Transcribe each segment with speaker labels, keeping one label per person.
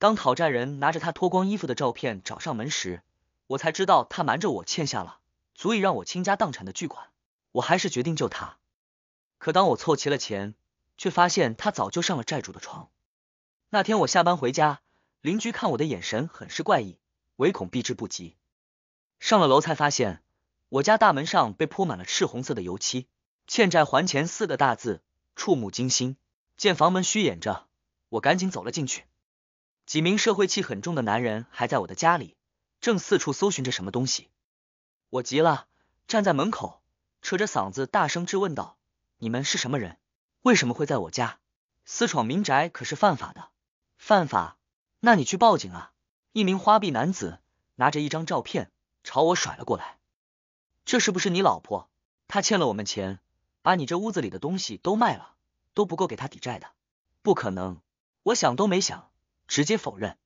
Speaker 1: 当讨债人拿着他脱光衣服的照片找上门时，我才知道他瞒着我欠下了足以让我倾家荡产的巨款。我还是决定救他，可当我凑齐了钱，却发现他早就上了债主的床。那天我下班回家，邻居看我的眼神很是怪异，唯恐避之不及。上了楼才发现，我家大门上被铺满了赤红色的油漆，“欠债还钱”四个大字触目惊心。见房门虚掩着，我赶紧走了进去。几名社会气很重的男人还在我的家里，正四处搜寻着什么东西。我急了，站在门口，扯着嗓子大声质问道：“你们是什么人？为什么会在我家？私闯民宅可是犯法的！犯法？那你去报警啊！”一名花臂男子拿着一张照片朝我甩了过来：“这是不是你老婆？她欠了我们钱，把你这屋子里的东西都卖了，都不够给她抵债的。不可能！我想都没想。”直接否认，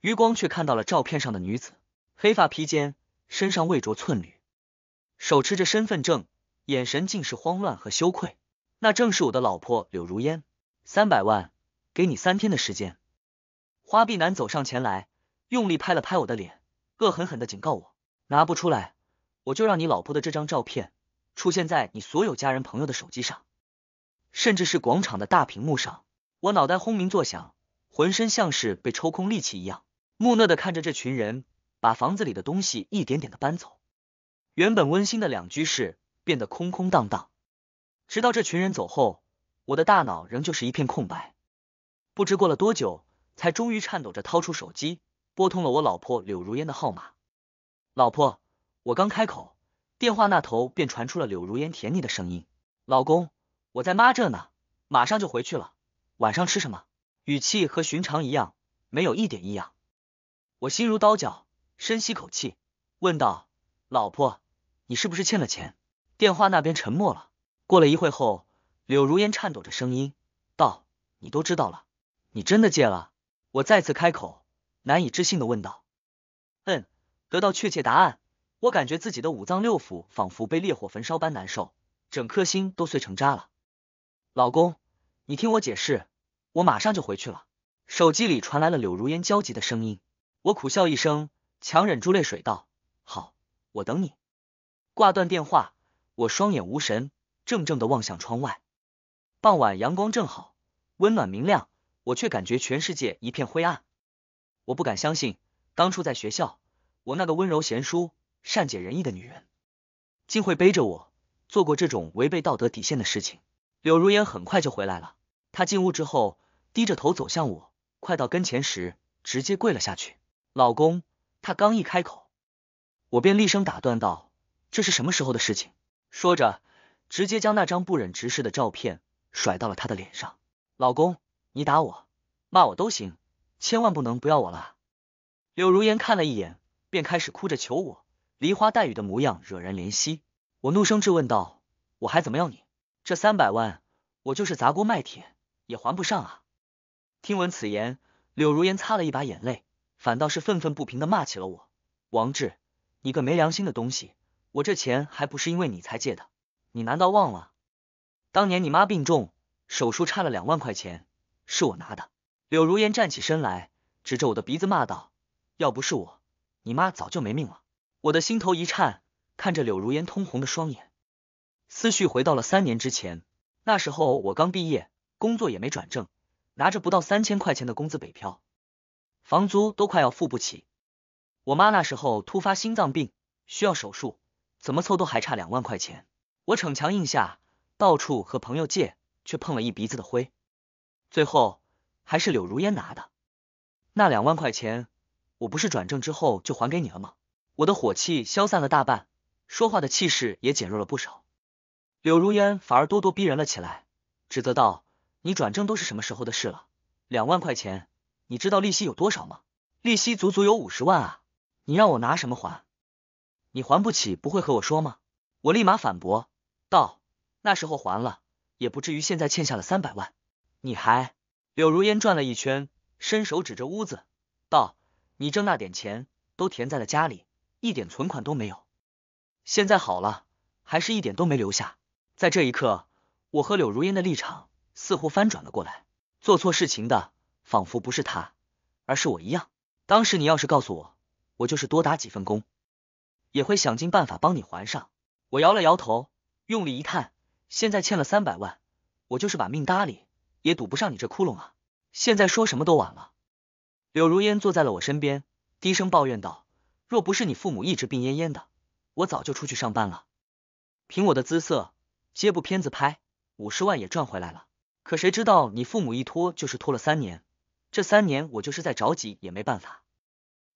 Speaker 1: 余光却看到了照片上的女子，黑发披肩，身上未着寸缕，手持着身份证，眼神竟是慌乱和羞愧。那正是我的老婆柳如烟。三百万，给你三天的时间。花臂男走上前来，用力拍了拍我的脸，恶狠狠的警告我：拿不出来，我就让你老婆的这张照片出现在你所有家人朋友的手机上，甚至是广场的大屏幕上。我脑袋轰鸣作响。浑身像是被抽空力气一样，木讷的看着这群人把房子里的东西一点点的搬走。原本温馨的两居室变得空空荡荡。直到这群人走后，我的大脑仍旧是一片空白。不知过了多久，才终于颤抖着掏出手机，拨通了我老婆柳如烟的号码。老婆，我刚开口，电话那头便传出了柳如烟甜腻的声音：“老公，我在妈这呢，马上就回去了。晚上吃什么？”语气和寻常一样，没有一点异样。我心如刀绞，深吸口气，问道：“老婆，你是不是欠了钱？”电话那边沉默了。过了一会后，柳如烟颤抖着声音道：“你都知道了？你真的借了？”我再次开口，难以置信的问道：“嗯？”得到确切答案，我感觉自己的五脏六腑仿佛被烈火焚烧般难受，整颗心都碎成渣了。老公，你听我解释。我马上就回去了。手机里传来了柳如烟焦急的声音，我苦笑一声，强忍住泪水道：“好，我等你。”挂断电话，我双眼无神，怔怔的望向窗外。傍晚阳光正好，温暖明亮，我却感觉全世界一片灰暗。我不敢相信，当初在学校，我那个温柔贤淑、善解人意的女人，竟会背着我做过这种违背道德底线的事情。柳如烟很快就回来了。他进屋之后，低着头走向我，快到跟前时，直接跪了下去。老公，他刚一开口，我便厉声打断道：“这是什么时候的事情？”说着，直接将那张不忍直视的照片甩到了他的脸上。老公，你打我、骂我都行，千万不能不要我了。柳如烟看了一眼，便开始哭着求我，梨花带雨的模样惹人怜惜。我怒声质问道：“我还怎么要你？这三百万，我就是砸锅卖铁。”也还不上啊！听闻此言，柳如烟擦了一把眼泪，反倒是愤愤不平的骂起了我：“王志，你个没良心的东西，我这钱还不是因为你才借的？你难道忘了当年你妈病重，手术差了两万块钱，是我拿的？”柳如烟站起身来，指着我的鼻子骂道：“要不是我，你妈早就没命了。”我的心头一颤，看着柳如烟通红的双眼，思绪回到了三年之前，那时候我刚毕业。工作也没转正，拿着不到三千块钱的工资北漂，房租都快要付不起。我妈那时候突发心脏病需要手术，怎么凑都还差两万块钱。我逞强应下，到处和朋友借，却碰了一鼻子的灰。最后还是柳如烟拿的那两万块钱。我不是转正之后就还给你了吗？我的火气消散了大半，说话的气势也减弱了不少。柳如烟反而咄咄逼人了起来，指责道。你转正都是什么时候的事了？两万块钱，你知道利息有多少吗？利息足足有五十万啊！你让我拿什么还？你还不起，不会和我说吗？我立马反驳道：“那时候还了，也不至于现在欠下了三百万。”你还？柳如烟转了一圈，伸手指着屋子道：“你挣那点钱都填在了家里，一点存款都没有。现在好了，还是一点都没留下。”在这一刻，我和柳如烟的立场。似乎翻转了过来，做错事情的仿佛不是他，而是我一样。当时你要是告诉我，我就是多打几份工，也会想尽办法帮你还上。我摇了摇头，用力一叹，现在欠了三百万，我就是把命搭理，也堵不上你这窟窿啊！现在说什么都晚了。柳如烟坐在了我身边，低声抱怨道：“若不是你父母一直病恹恹的，我早就出去上班了。凭我的姿色，接部片子拍，五十万也赚回来了。”可谁知道你父母一拖就是拖了三年，这三年我就是再着急也没办法，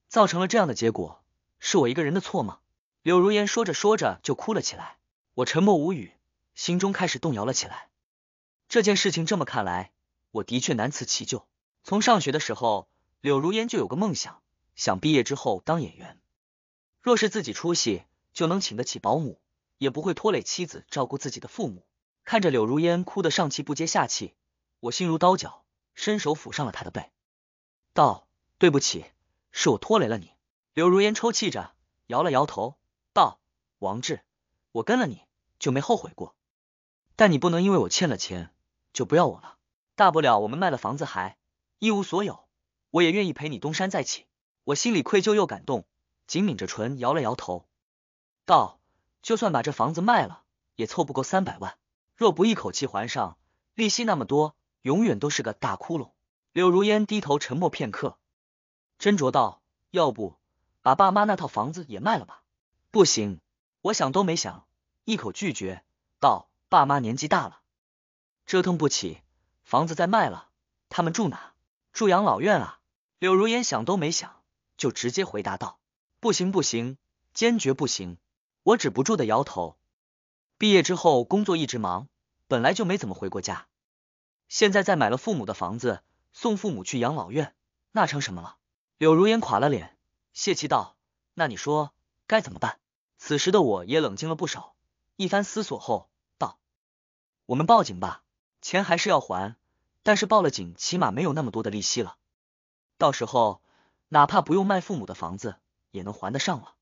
Speaker 1: 造成了这样的结果，是我一个人的错吗？柳如烟说着说着就哭了起来，我沉默无语，心中开始动摇了起来。这件事情这么看来，我的确难辞其咎。从上学的时候，柳如烟就有个梦想，想毕业之后当演员。若是自己出息，就能请得起保姆，也不会拖累妻子照顾自己的父母。看着柳如烟哭得上气不接下气，我心如刀绞，伸手抚上了她的背，道：“对不起，是我拖累了你。”柳如烟抽泣着摇了摇头，道：“王志，我跟了你就没后悔过，但你不能因为我欠了钱就不要我了。大不了我们卖了房子还一无所有，我也愿意陪你东山再起。”我心里愧疚又感动，紧抿着唇摇了摇头，道：“就算把这房子卖了，也凑不够三百万。”若不一口气还上，利息那么多，永远都是个大窟窿。柳如烟低头沉默片刻，斟酌道：“要不把爸妈那套房子也卖了吧？”“不行！”我想都没想，一口拒绝道：“爸妈年纪大了，折腾不起，房子再卖了，他们住哪？住养老院啊？”柳如烟想都没想，就直接回答道：“不行，不行，坚决不行！”我止不住的摇头。毕业之后工作一直忙，本来就没怎么回过家。现在再买了父母的房子，送父母去养老院，那成什么了？柳如烟垮了脸，泄气道：“那你说该怎么办？”此时的我也冷静了不少，一番思索后道：“我们报警吧，钱还是要还，但是报了警，起码没有那么多的利息了。到时候哪怕不用卖父母的房子，也能还得上了。”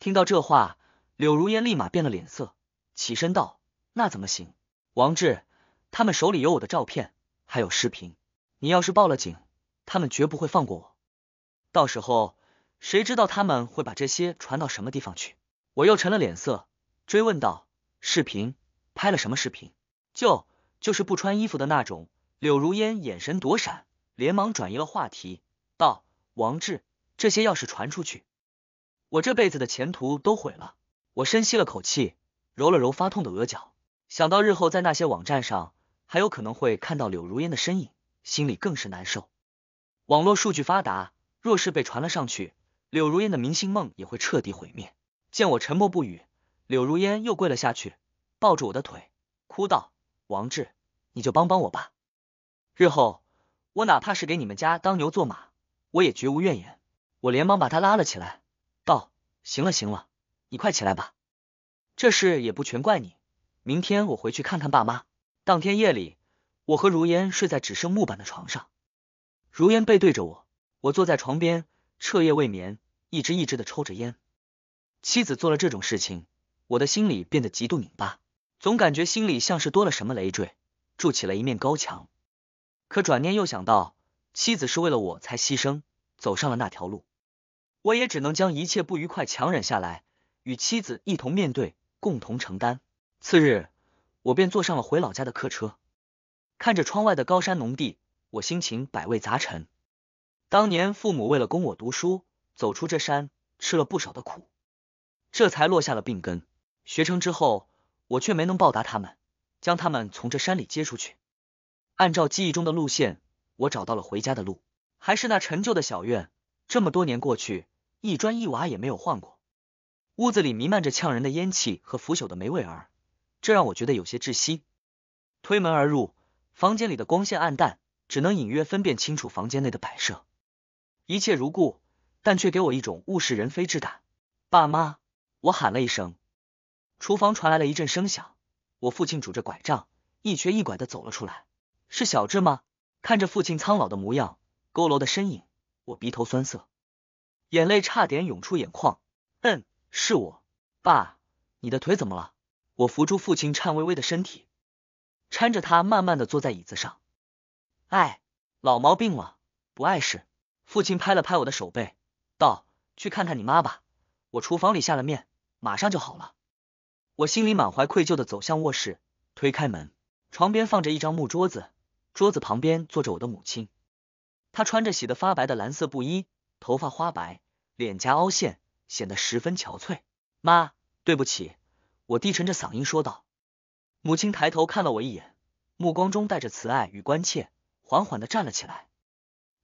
Speaker 1: 听到这话，柳如烟立马变了脸色。起身道：“那怎么行？王志，他们手里有我的照片，还有视频。你要是报了警，他们绝不会放过我。到时候谁知道他们会把这些传到什么地方去？”我又沉了脸色，追问道：“视频拍了什么视频？就就是不穿衣服的那种。”柳如烟眼神躲闪，连忙转移了话题，道：“王志，这些要是传出去，我这辈子的前途都毁了。”我深吸了口气。揉了揉发痛的额角，想到日后在那些网站上还有可能会看到柳如烟的身影，心里更是难受。网络数据发达，若是被传了上去，柳如烟的明星梦也会彻底毁灭。见我沉默不语，柳如烟又跪了下去，抱住我的腿，哭道：“王志，你就帮帮我吧！日后我哪怕是给你们家当牛做马，我也绝无怨言。”我连忙把他拉了起来，道：“行了行了，你快起来吧。”这事也不全怪你。明天我回去看看爸妈。当天夜里，我和如烟睡在只剩木板的床上，如烟背对着我，我坐在床边，彻夜未眠，一支一支的抽着烟。妻子做了这种事情，我的心里变得极度拧巴，总感觉心里像是多了什么累赘，筑起了一面高墙。可转念又想到，妻子是为了我才牺牲，走上了那条路，我也只能将一切不愉快强忍下来，与妻子一同面对。共同承担。次日，我便坐上了回老家的客车，看着窗外的高山农地，我心情百味杂陈。当年父母为了供我读书，走出这山，吃了不少的苦，这才落下了病根。学成之后，我却没能报答他们，将他们从这山里接出去。按照记忆中的路线，我找到了回家的路，还是那陈旧的小院，这么多年过去，一砖一瓦也没有换过。屋子里弥漫着呛人的烟气和腐朽的霉味儿，这让我觉得有些窒息。推门而入，房间里的光线暗淡，只能隐约分辨清楚房间内的摆设。一切如故，但却给我一种物是人非之感。爸妈，我喊了一声。厨房传来了一阵声响，我父亲拄着拐杖，一瘸一拐地走了出来。是小智吗？看着父亲苍老的模样，佝偻的身影，我鼻头酸涩，眼泪差点涌出眼眶。嗯。是我，爸，你的腿怎么了？我扶住父亲颤巍巍的身体，搀着他慢慢的坐在椅子上。哎，老毛病了，不碍事。父亲拍了拍我的手背，道：“去看看你妈吧，我厨房里下了面，马上就好了。”我心里满怀愧疚的走向卧室，推开门，床边放着一张木桌子，桌子旁边坐着我的母亲，她穿着洗的发白的蓝色布衣，头发花白，脸颊凹陷。显得十分憔悴。妈，对不起，我低沉着嗓音说道。母亲抬头看了我一眼，目光中带着慈爱与关切，缓缓的站了起来。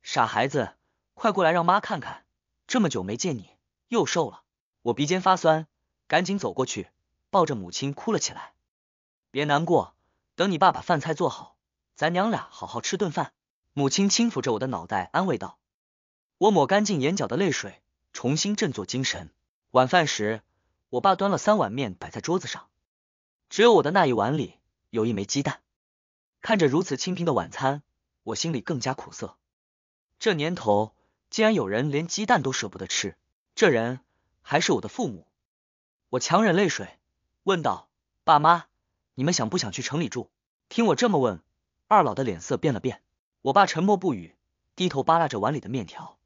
Speaker 1: 傻孩子，快过来让妈看看，这么久没见你又瘦了。我鼻尖发酸，赶紧走过去，抱着母亲哭了起来。别难过，等你爸把饭菜做好，咱娘俩好好吃顿饭。母亲轻抚着我的脑袋安慰道。我抹干净眼角的泪水。重新振作精神。晚饭时，我爸端了三碗面摆在桌子上，只有我的那一碗里有一枚鸡蛋。看着如此清贫的晚餐，我心里更加苦涩。这年头，竟然有人连鸡蛋都舍不得吃，这人还是我的父母。我强忍泪水，问道：“爸妈，你们想不想去城里住？”听我这么问，二老的脸色变了变。我爸沉默不语，低头扒拉着碗里的面条。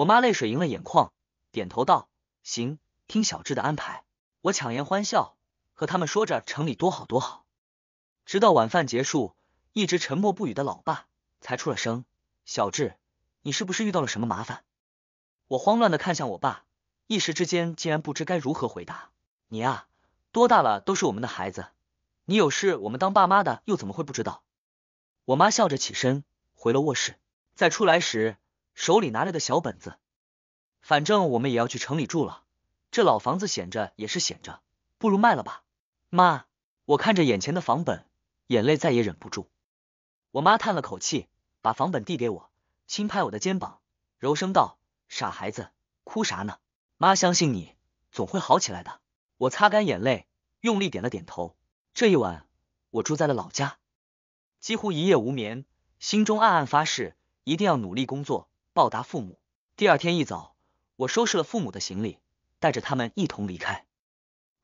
Speaker 1: 我妈泪水盈了眼眶，点头道：“行，听小智的安排。”我强颜欢笑，和他们说着城里多好多好。直到晚饭结束，一直沉默不语的老爸才出了声：“小智，你是不是遇到了什么麻烦？”我慌乱的看向我爸，一时之间竟然不知该如何回答。你啊，多大了都是我们的孩子，你有事，我们当爸妈的又怎么会不知道？我妈笑着起身回了卧室，在出来时。手里拿着的小本子，反正我们也要去城里住了，这老房子闲着也是闲着，不如卖了吧。妈，我看着眼前的房本，眼泪再也忍不住。我妈叹了口气，把房本递给我，轻拍我的肩膀，柔声道：“傻孩子，哭啥呢？妈相信你，总会好起来的。”我擦干眼泪，用力点了点头。这一晚，我住在了老家，几乎一夜无眠，心中暗暗发誓，一定要努力工作。报答父母。第二天一早，我收拾了父母的行李，带着他们一同离开。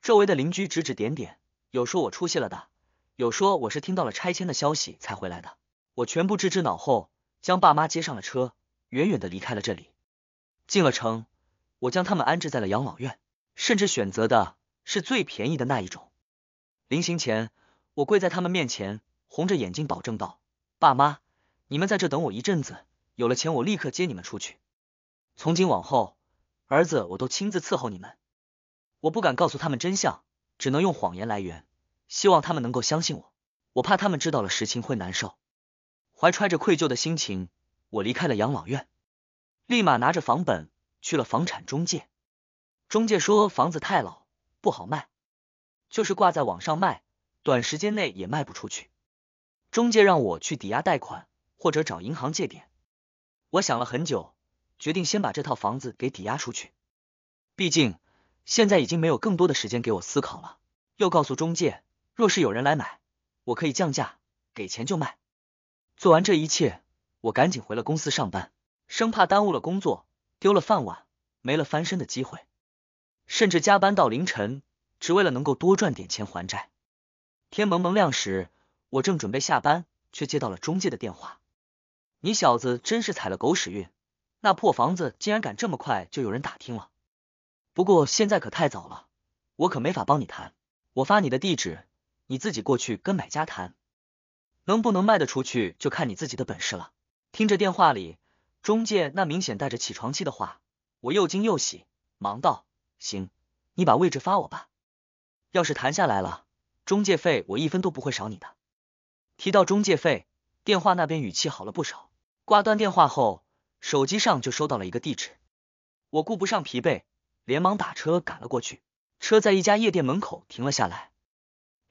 Speaker 1: 周围的邻居指指点点，有说我出息了的，有说我是听到了拆迁的消息才回来的。我全部置之脑后，将爸妈接上了车，远远的离开了这里。进了城，我将他们安置在了养老院，甚至选择的是最便宜的那一种。临行前，我跪在他们面前，红着眼睛保证道：“爸妈，你们在这等我一阵子。”有了钱，我立刻接你们出去。从今往后，儿子我都亲自伺候你们。我不敢告诉他们真相，只能用谎言来圆，希望他们能够相信我。我怕他们知道了实情会难受。怀揣着愧疚的心情，我离开了养老院，立马拿着房本去了房产中介。中介说房子太老，不好卖，就是挂在网上卖，短时间内也卖不出去。中介让我去抵押贷款，或者找银行借点。我想了很久，决定先把这套房子给抵押出去，毕竟现在已经没有更多的时间给我思考了。又告诉中介，若是有人来买，我可以降价，给钱就卖。做完这一切，我赶紧回了公司上班，生怕耽误了工作，丢了饭碗，没了翻身的机会，甚至加班到凌晨，只为了能够多赚点钱还债。天蒙蒙亮时，我正准备下班，却接到了中介的电话。你小子真是踩了狗屎运，那破房子竟然敢这么快就有人打听了。不过现在可太早了，我可没法帮你谈。我发你的地址，你自己过去跟买家谈，能不能卖得出去就看你自己的本事了。听着电话里中介那明显带着起床气的话，我又惊又喜，忙道：“行，你把位置发我吧。要是谈下来了，中介费我一分都不会少你的。”提到中介费。电话那边语气好了不少，挂断电话后，手机上就收到了一个地址。我顾不上疲惫，连忙打车赶了过去。车在一家夜店门口停了下来。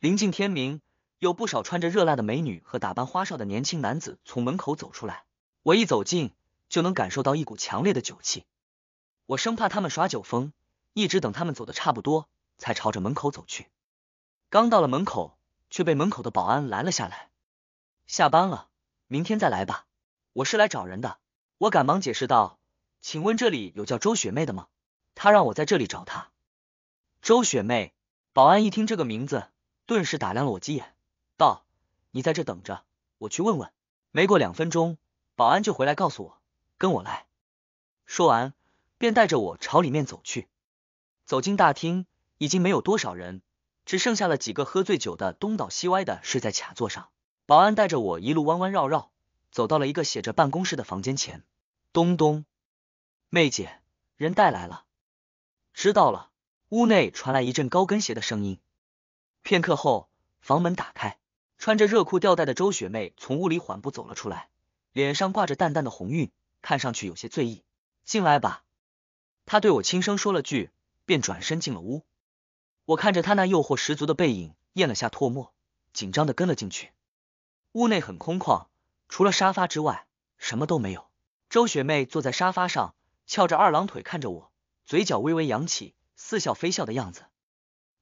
Speaker 1: 临近天明，有不少穿着热辣的美女和打扮花哨的年轻男子从门口走出来。我一走近，就能感受到一股强烈的酒气。我生怕他们耍酒疯，一直等他们走的差不多，才朝着门口走去。刚到了门口，却被门口的保安拦了下来。下班了，明天再来吧。我是来找人的，我赶忙解释道。请问这里有叫周雪妹的吗？她让我在这里找她。周雪妹，保安一听这个名字，顿时打量了我几眼，道：“你在这等着，我去问问。”没过两分钟，保安就回来告诉我：“跟我来。”说完，便带着我朝里面走去。走进大厅，已经没有多少人，只剩下了几个喝醉酒的东倒西歪的睡在卡座上。保安带着我一路弯弯绕绕，走到了一个写着办公室的房间前。咚咚，妹姐，人带来了。知道了。屋内传来一阵高跟鞋的声音。片刻后，房门打开，穿着热裤吊带的周雪妹从屋里缓步走了出来，脸上挂着淡淡的红晕，看上去有些醉意。进来吧，她对我轻声说了句，便转身进了屋。我看着她那诱惑十足的背影，咽了下唾沫，紧张的跟了进去。屋内很空旷，除了沙发之外什么都没有。周雪妹坐在沙发上，翘着二郎腿看着我，嘴角微微扬起，似笑非笑的样子。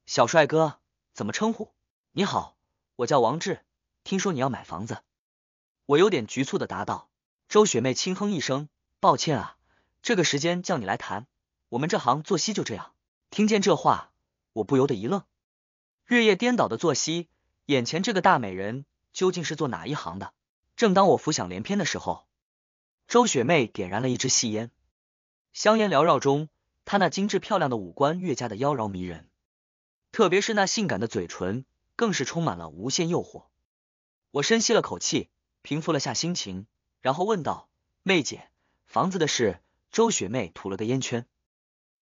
Speaker 1: 小帅哥，怎么称呼？你好，我叫王志。听说你要买房子，我有点局促的答道。周雪妹轻哼一声：“抱歉啊，这个时间叫你来谈，我们这行作息就这样。”听见这话，我不由得一愣，日夜颠倒的作息，眼前这个大美人。究竟是做哪一行的？正当我浮想联翩的时候，周雪妹点燃了一支细烟，香烟缭绕中，她那精致漂亮的五官越加的妖娆迷人，特别是那性感的嘴唇，更是充满了无限诱惑。我深吸了口气，平复了下心情，然后问道：“妹姐，房子的事。”周雪妹吐了个烟圈，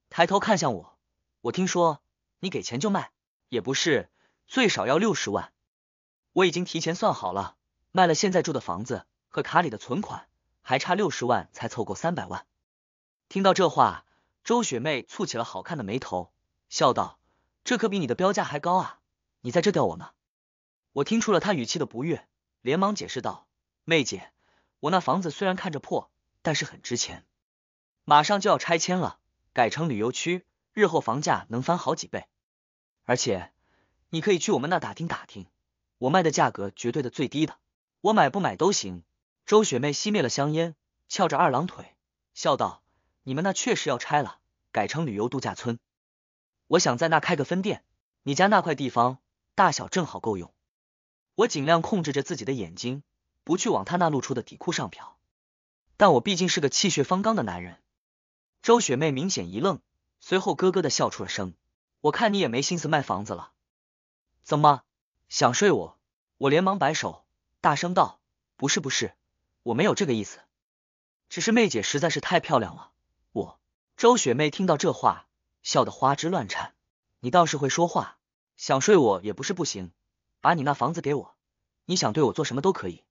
Speaker 1: 抬头看向我：“我听说你给钱就卖，也不是，最少要六十万。”我已经提前算好了，卖了现在住的房子和卡里的存款，还差六十万才凑够三百万。听到这话，周雪妹蹙起了好看的眉头，笑道：“这可比你的标价还高啊！你在这吊我呢？”我听出了她语气的不悦，连忙解释道：“妹姐，我那房子虽然看着破，但是很值钱，马上就要拆迁了，改成旅游区，日后房价能翻好几倍。而且，你可以去我们那打听打听。”我卖的价格绝对的最低的，我买不买都行。周雪妹熄灭了香烟，翘着二郎腿，笑道：“你们那确实要拆了，改成旅游度假村，我想在那开个分店。你家那块地方大小正好够用。”我尽量控制着自己的眼睛，不去往他那露出的底裤上瞟。但我毕竟是个气血方刚的男人。周雪妹明显一愣，随后咯咯的笑出了声。我看你也没心思卖房子了，怎么？想睡我，我连忙摆手，大声道：“不是不是，我没有这个意思，只是媚姐实在是太漂亮了。”我周雪妹听到这话，笑得花枝乱颤。你倒是会说话，想睡我也不是不行，把你那房子给我，你想对我做什么都可以。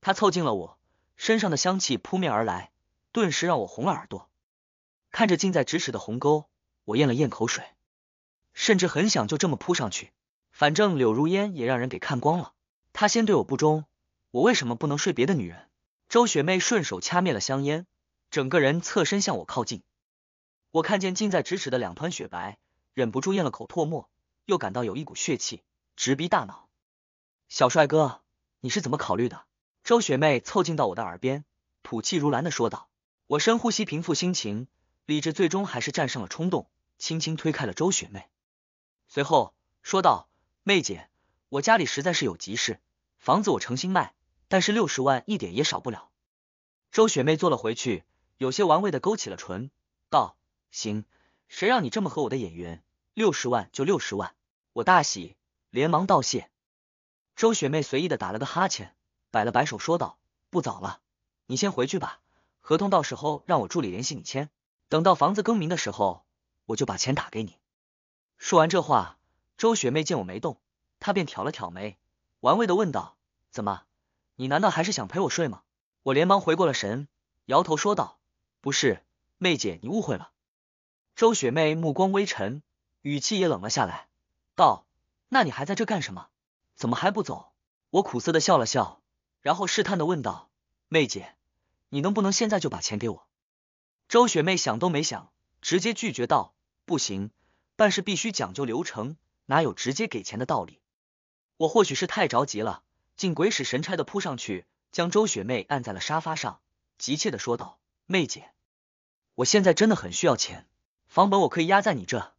Speaker 1: 她凑近了我，身上的香气扑面而来，顿时让我红了耳朵。看着近在咫尺的鸿沟，我咽了咽口水，甚至很想就这么扑上去。反正柳如烟也让人给看光了，他先对我不忠，我为什么不能睡别的女人？周雪妹顺手掐灭了香烟，整个人侧身向我靠近。我看见近在咫尺的两团雪白，忍不住咽了口唾沫，又感到有一股血气直逼大脑。小帅哥，你是怎么考虑的？周雪妹凑近到我的耳边，吐气如兰的说道。我深呼吸，平复心情，理智最终还是战胜了冲动，轻轻推开了周雪妹，随后说道。魏姐，我家里实在是有急事，房子我诚心卖，但是六十万一点也少不了。周雪妹坐了回去，有些玩味的勾起了唇，道：“行，谁让你这么和我的眼缘，六十万就六十万。”我大喜，连忙道谢。周雪妹随意的打了个哈欠，摆了摆手，说道：“不早了，你先回去吧，合同到时候让我助理联系你签，等到房子更名的时候，我就把钱打给你。”说完这话。周雪妹见我没动，她便挑了挑眉，玩味的问道：“怎么？你难道还是想陪我睡吗？”我连忙回过了神，摇头说道：“不是，妹姐，你误会了。”周雪妹目光微沉，语气也冷了下来，道：“那你还在这干什么？怎么还不走？”我苦涩的笑了笑，然后试探的问道：“妹姐，你能不能现在就把钱给我？”周雪妹想都没想，直接拒绝道：“不行，办事必须讲究流程。”哪有直接给钱的道理？我或许是太着急了，竟鬼使神差的扑上去，将周雪妹按在了沙发上，急切的说道：“妹姐，我现在真的很需要钱，房本我可以压在你这，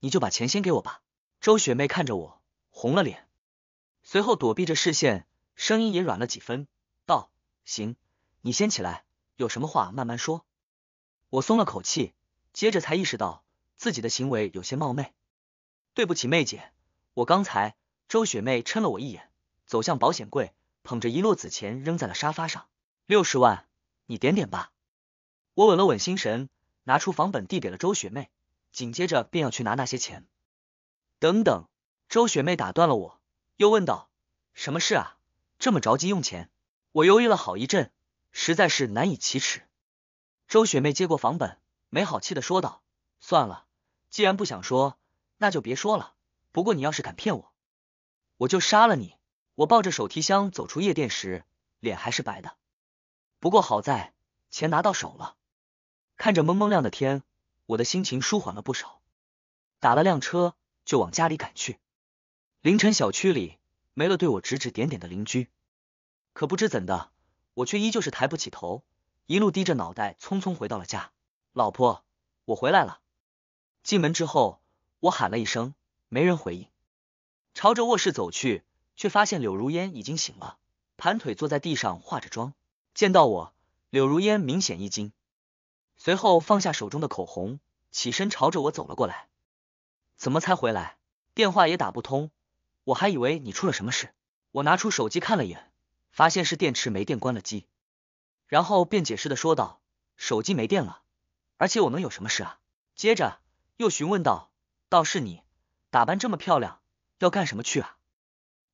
Speaker 1: 你就把钱先给我吧。”周雪妹看着我，红了脸，随后躲避着视线，声音也软了几分，道：“行，你先起来，有什么话慢慢说。”我松了口气，接着才意识到自己的行为有些冒昧。对不起，妹姐，我刚才周雪妹嗔了我一眼，走向保险柜，捧着一摞子钱扔在了沙发上，六十万，你点点吧。我稳了稳心神，拿出房本递给了周雪妹，紧接着便要去拿那些钱。等等，周雪妹打断了我，又问道：“什么事啊？这么着急用钱？”我犹豫了好一阵，实在是难以启齿。周雪妹接过房本，没好气的说道：“算了，既然不想说。”那就别说了。不过你要是敢骗我，我就杀了你。我抱着手提箱走出夜店时，脸还是白的。不过好在钱拿到手了，看着蒙蒙亮的天，我的心情舒缓了不少。打了辆车就往家里赶去。凌晨，小区里没了对我指指点点的邻居，可不知怎的，我却依旧是抬不起头，一路低着脑袋匆匆回到了家。老婆，我回来了。进门之后。我喊了一声，没人回应，朝着卧室走去，却发现柳如烟已经醒了，盘腿坐在地上化着妆。见到我，柳如烟明显一惊，随后放下手中的口红，起身朝着我走了过来。怎么才回来？电话也打不通，我还以为你出了什么事。我拿出手机看了眼，发现是电池没电关了机，然后便解释的说道：“手机没电了，而且我能有什么事啊？”接着又询问道。倒是你，打扮这么漂亮，要干什么去啊？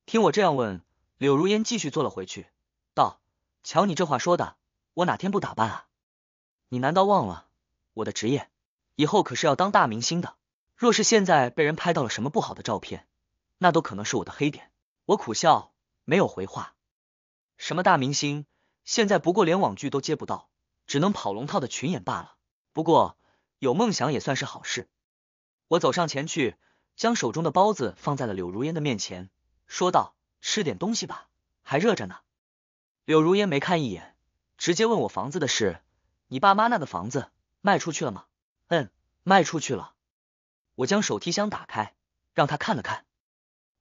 Speaker 1: 听我这样问，柳如烟继续坐了回去，道：“瞧你这话说的，我哪天不打扮啊？你难道忘了我的职业？以后可是要当大明星的。若是现在被人拍到了什么不好的照片，那都可能是我的黑点。”我苦笑，没有回话。什么大明星？现在不过连网剧都接不到，只能跑龙套的群演罢了。不过有梦想也算是好事。我走上前去，将手中的包子放在了柳如烟的面前，说道：“吃点东西吧，还热着呢。”柳如烟没看一眼，直接问我房子的事：“你爸妈那个房子卖出去了吗？”“嗯，卖出去了。”我将手提箱打开，让他看了看。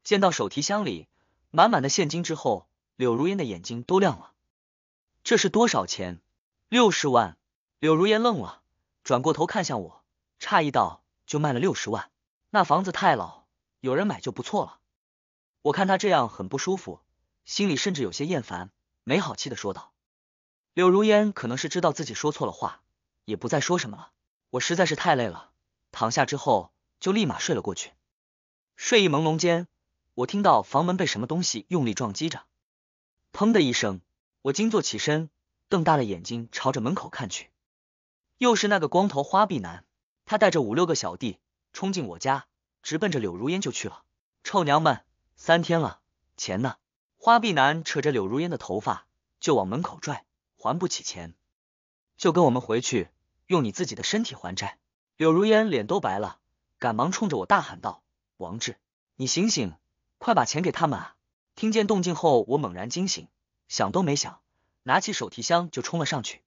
Speaker 1: 见到手提箱里满满的现金之后，柳如烟的眼睛都亮了。“这是多少钱？”“六十万。”柳如烟愣了，转过头看向我，诧异道。就卖了六十万，那房子太老，有人买就不错了。我看他这样很不舒服，心里甚至有些厌烦，没好气的说道。柳如烟可能是知道自己说错了话，也不再说什么了。我实在是太累了，躺下之后就立马睡了过去。睡意朦胧间，我听到房门被什么东西用力撞击着，砰的一声，我惊坐起身，瞪大了眼睛朝着门口看去，又是那个光头花臂男。他带着五六个小弟冲进我家，直奔着柳如烟就去了。臭娘们，三天了，钱呢？花臂男扯着柳如烟的头发就往门口拽，还不起钱，就跟我们回去用你自己的身体还债。柳如烟脸都白了，赶忙冲着我大喊道：“王志，你醒醒，快把钱给他们啊！”听见动静后，我猛然惊醒，想都没想，拿起手提箱就冲了上去。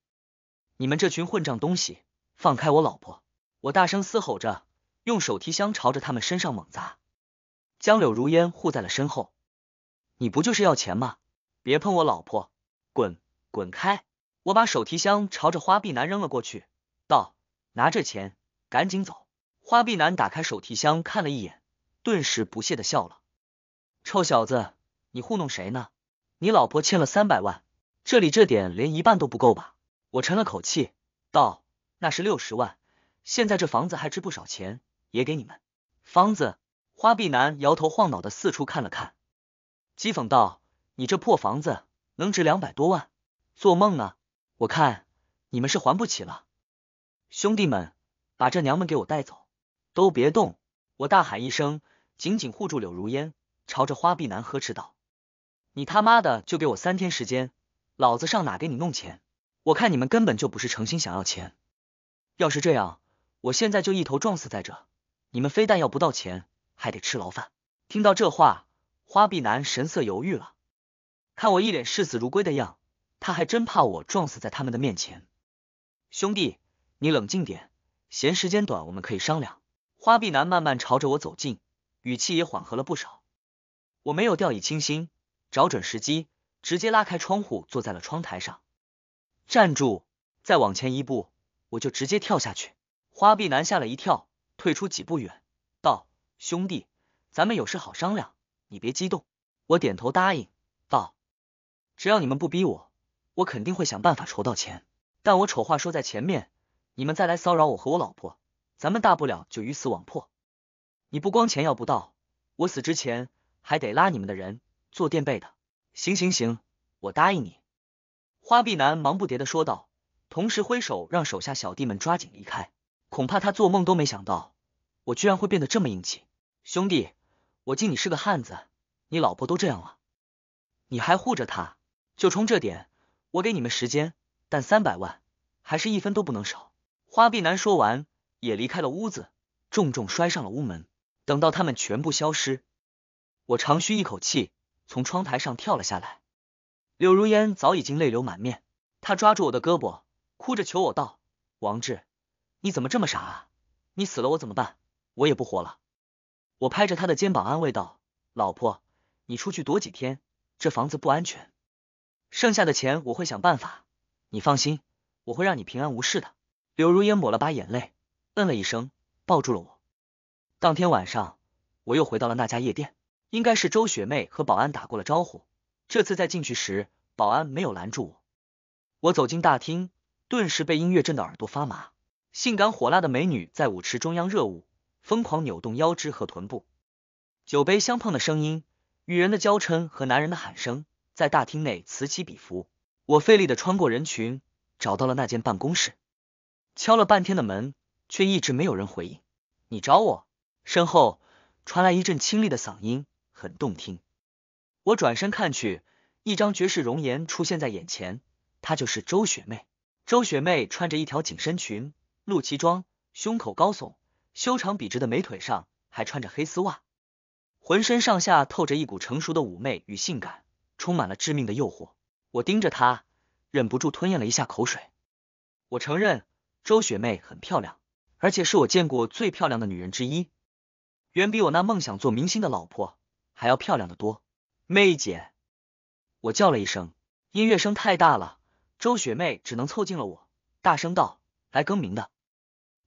Speaker 1: 你们这群混账东西，放开我老婆！我大声嘶吼着，用手提箱朝着他们身上猛砸，将柳如烟护在了身后。你不就是要钱吗？别碰我老婆，滚滚开！我把手提箱朝着花臂男扔了过去，道：“拿着钱，赶紧走。”花臂男打开手提箱看了一眼，顿时不屑的笑了：“臭小子，你糊弄谁呢？你老婆欠了三百万，这里这点连一半都不够吧？”我沉了口气，道：“那是六十万。”现在这房子还值不少钱，也给你们。房子花臂男摇头晃脑的四处看了看，讥讽道：“你这破房子能值两百多万？做梦呢！我看你们是还不起了。”兄弟们，把这娘们给我带走，都别动！我大喊一声，紧紧护住柳如烟，朝着花臂男呵斥道：“你他妈的就给我三天时间，老子上哪给你弄钱？我看你们根本就不是诚心想要钱。要是这样。”我现在就一头撞死在这，你们非但要不到钱，还得吃牢饭。听到这话，花臂男神色犹豫了，看我一脸视死如归的样，他还真怕我撞死在他们的面前。兄弟，你冷静点，嫌时间短，我们可以商量。花臂男慢慢朝着我走近，语气也缓和了不少。我没有掉以轻心，找准时机，直接拉开窗户，坐在了窗台上。站住！再往前一步，我就直接跳下去。花臂男吓了一跳，退出几步远，道：“兄弟，咱们有事好商量，你别激动。”我点头答应，道：“只要你们不逼我，我肯定会想办法筹到钱。但我丑话说在前面，你们再来骚扰我和我老婆，咱们大不了就鱼死网破。你不光钱要不到，我死之前还得拉你们的人做垫背的。”行行行，我答应你。”花臂男忙不迭的说道，同时挥手让手下小弟们抓紧离开。恐怕他做梦都没想到，我居然会变得这么硬气。兄弟，我敬你是个汉子，你老婆都这样了，你还护着她，就冲这点，我给你们时间，但三百万，还是一分都不能少。花臂男说完，也离开了屋子，重重摔上了屋门。等到他们全部消失，我长吁一口气，从窗台上跳了下来。柳如烟早已经泪流满面，她抓住我的胳膊，哭着求我道：“王志。”你怎么这么傻啊！你死了我怎么办？我也不活了。我拍着他的肩膀安慰道：“老婆，你出去躲几天，这房子不安全。剩下的钱我会想办法，你放心，我会让你平安无事的。”柳如烟抹了把眼泪，嗯了一声，抱住了我。当天晚上，我又回到了那家夜店，应该是周雪妹和保安打过了招呼。这次在进去时，保安没有拦住我。我走进大厅，顿时被音乐震得耳朵发麻。性感火辣的美女在舞池中央热舞，疯狂扭动腰肢和臀部。酒杯相碰的声音、女人的娇嗔和男人的喊声在大厅内此起彼伏。我费力的穿过人群，找到了那间办公室，敲了半天的门，却一直没有人回应。你找我？身后传来一阵清丽的嗓音，很动听。我转身看去，一张绝世容颜出现在眼前，她就是周雪妹。周雪妹穿着一条紧身裙。露脐装，胸口高耸，修长笔直的美腿上还穿着黑丝袜，浑身上下透着一股成熟的妩媚与性感，充满了致命的诱惑。我盯着她，忍不住吞咽了一下口水。我承认，周雪妹很漂亮，而且是我见过最漂亮的女人之一，远比我那梦想做明星的老婆还要漂亮的多。妹姐，我叫了一声，音乐声太大了，周雪妹只能凑近了我，大声道：“来更名的。”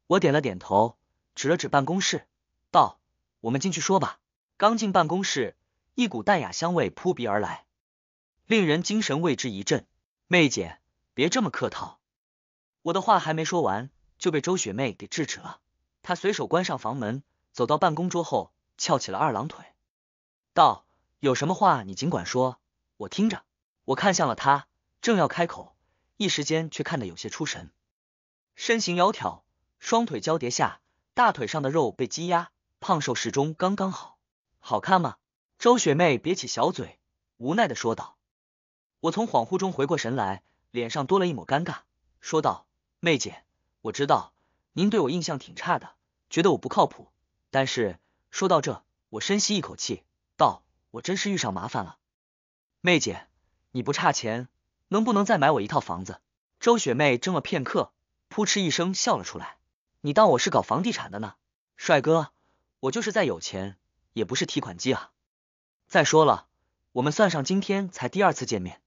Speaker 1: 我点了点头，指了指办公室，道：“我们进去说吧。”刚进办公室，一股淡雅香味扑鼻而来，令人精神为之一振。妹姐，别这么客套。我的话还没说完，就被周雪妹给制止了。她随手关上房门，走到办公桌后，翘起了二郎腿，道：“有什么话你尽管说，我听着。”我看向了她，正要开口，一时间却看得有些出神，身形窈窕。双腿交叠下，大腿上的肉被挤压，胖瘦适中，刚刚好，好看吗？周雪妹瘪起小嘴，无奈的说道。我从恍惚中回过神来，脸上多了一抹尴尬，说道：“妹姐，我知道您对我印象挺差的，觉得我不靠谱。”但是说到这，我深吸一口气，道：“我真是遇上麻烦了，妹姐，你不差钱，能不能再买我一套房子？”周雪妹怔了片刻，扑哧一声笑了出来。你当我是搞房地产的呢，帅哥？我就是再有钱，也不是提款机啊！再说了，我们算上今天才第二次见面，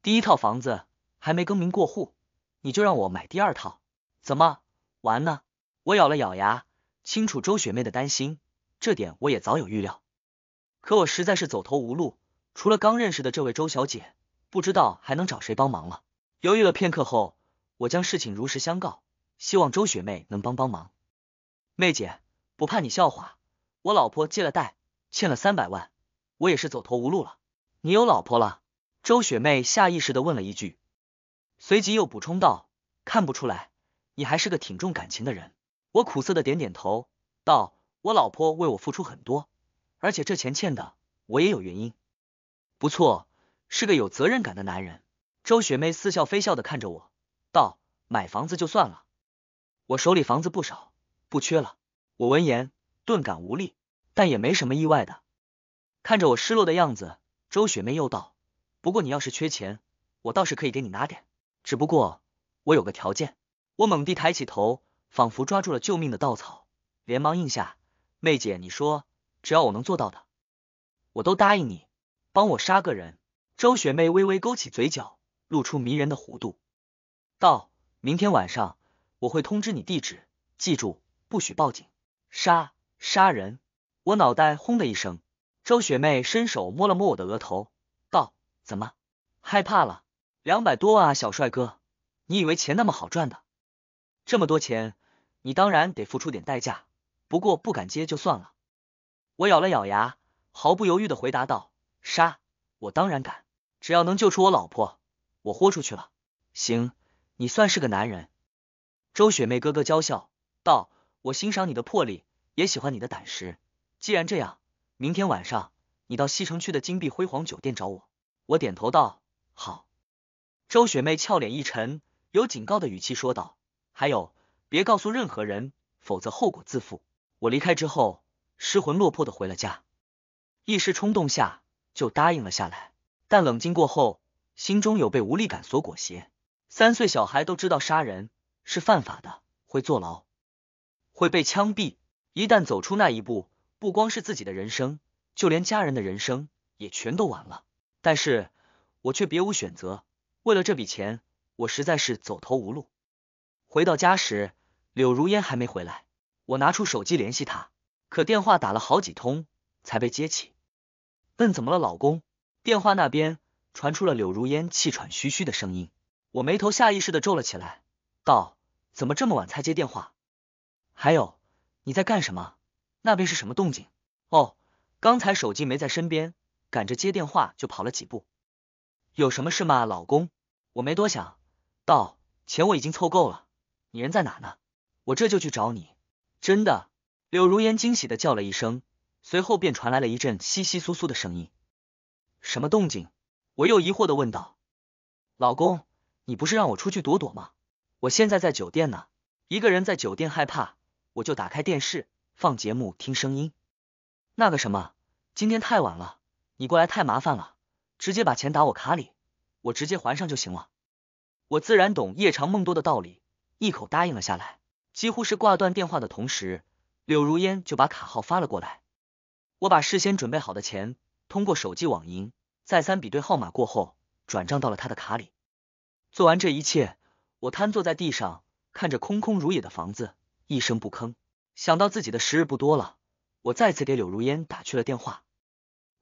Speaker 1: 第一套房子还没更名过户，你就让我买第二套，怎么玩呢？我咬了咬牙，清楚周雪妹的担心，这点我也早有预料。可我实在是走投无路，除了刚认识的这位周小姐，不知道还能找谁帮忙了。犹豫了片刻后，我将事情如实相告。希望周雪妹能帮帮忙，妹姐不怕你笑话，我老婆借了贷，欠了三百万，我也是走投无路了。你有老婆了？周雪妹下意识的问了一句，随即又补充道：“看不出来，你还是个挺重感情的人。”我苦涩的点点头，道：“我老婆为我付出很多，而且这钱欠的，我也有原因。不错，是个有责任感的男人。”周雪妹似笑非笑的看着我，道：“买房子就算了。”我手里房子不少，不缺了。我闻言顿感无力，但也没什么意外的。看着我失落的样子，周雪妹又道：“不过你要是缺钱，我倒是可以给你拿点，只不过我有个条件。”我猛地抬起头，仿佛抓住了救命的稻草，连忙应下：“妹姐，你说只要我能做到的，我都答应你。帮我杀个人。”周雪妹微微勾起嘴角，露出迷人的弧度，道：“明天晚上。”我会通知你地址，记住，不许报警，杀杀人！我脑袋轰的一声。周雪妹伸手摸了摸我的额头，道：“怎么害怕了？两百多万啊，小帅哥，你以为钱那么好赚的？这么多钱，你当然得付出点代价。不过不敢接就算了。”我咬了咬牙，毫不犹豫的回答道：“杀，我当然敢，只要能救出我老婆，我豁出去了。”行，你算是个男人。周雪妹咯咯娇笑道：“我欣赏你的魄力，也喜欢你的胆识。既然这样，明天晚上你到西城区的金碧辉煌酒店找我。”我点头道：“好。”周雪妹俏脸一沉，有警告的语气说道：“还有，别告诉任何人，否则后果自负。”我离开之后，失魂落魄的回了家。一时冲动下就答应了下来，但冷静过后，心中有被无力感所裹挟。三岁小孩都知道杀人。是犯法的，会坐牢，会被枪毙。一旦走出那一步，不光是自己的人生，就连家人的人生也全都完了。但是我却别无选择，为了这笔钱，我实在是走投无路。回到家时，柳如烟还没回来，我拿出手机联系她，可电话打了好几通才被接起。问怎么了，老公？电话那边传出了柳如烟气喘吁吁的声音，我眉头下意识的皱了起来，道。怎么这么晚才接电话？还有，你在干什么？那边是什么动静？哦，刚才手机没在身边，赶着接电话就跑了几步。有什么事吗，老公？我没多想，道钱我已经凑够了，你人在哪呢？我这就去找你。真的？柳如烟惊喜的叫了一声，随后便传来了一阵窸窸窣窣的声音。什么动静？我又疑惑的问道。老公，你不是让我出去躲躲吗？我现在在酒店呢，一个人在酒店害怕，我就打开电视放节目听声音。那个什么，今天太晚了，你过来太麻烦了，直接把钱打我卡里，我直接还上就行了。我自然懂夜长梦多的道理，一口答应了下来。几乎是挂断电话的同时，柳如烟就把卡号发了过来。我把事先准备好的钱通过手机网银，再三比对号码过后，转账到了他的卡里。做完这一切。我瘫坐在地上，看着空空如也的房子，一声不吭。想到自己的时日不多了，我再次给柳如烟打去了电话，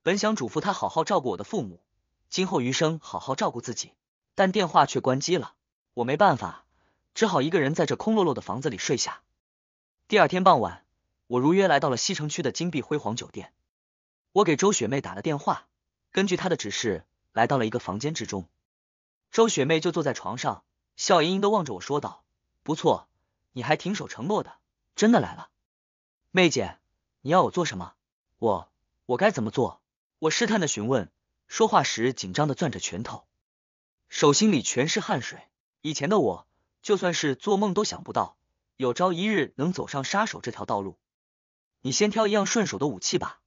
Speaker 1: 本想嘱咐她好好照顾我的父母，今后余生好好照顾自己，但电话却关机了。我没办法，只好一个人在这空落落的房子里睡下。第二天傍晚，我如约来到了西城区的金碧辉煌酒店。我给周雪妹打了电话，根据她的指示来到了一个房间之中。周雪妹就坐在床上。笑盈盈的望着我说道：“不错，你还挺守承诺的，真的来了。”妹姐，你要我做什么？我我该怎么做？我试探的询问，说话时紧张的攥着拳头，手心里全是汗水。以前的我就算是做梦都想不到，有朝一日能走上杀手这条道路。你先挑一样顺手的武器吧。”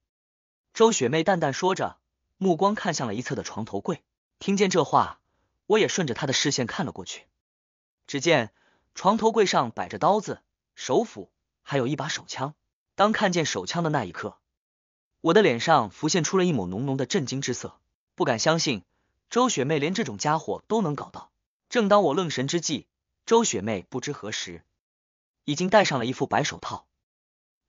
Speaker 1: 周雪妹淡淡说着，目光看向了一侧的床头柜。听见这话，我也顺着她的视线看了过去。只见床头柜上摆着刀子、手斧，还有一把手枪。当看见手枪的那一刻，我的脸上浮现出了一抹浓浓的震惊之色，不敢相信周雪妹连这种家伙都能搞到。正当我愣神之际，周雪妹不知何时已经戴上了一副白手套，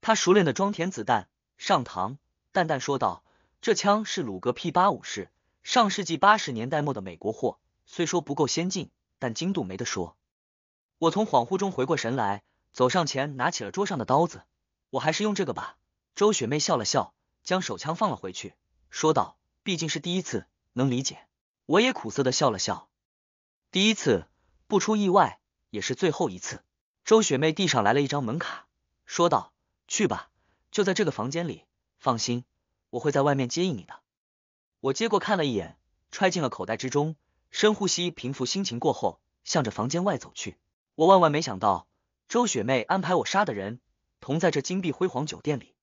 Speaker 1: 她熟练的装填子弹、上膛，淡淡说道：“这枪是鲁格 P 八五式，上世纪八十年代末的美国货，虽说不够先进，但精度没得说。”我从恍惚中回过神来，走上前拿起了桌上的刀子，我还是用这个吧。周雪妹笑了笑，将手枪放了回去，说道：“毕竟是第一次，能理解。”我也苦涩的笑了笑。第一次不出意外，也是最后一次。周雪妹递上来了一张门卡，说道：“去吧，就在这个房间里，放心，我会在外面接应你的。”我接过看了一眼，揣进了口袋之中，深呼吸平复心情过后，向着房间外走去。我万万没想到，周雪妹安排我杀的人，同在这金碧辉煌酒店里。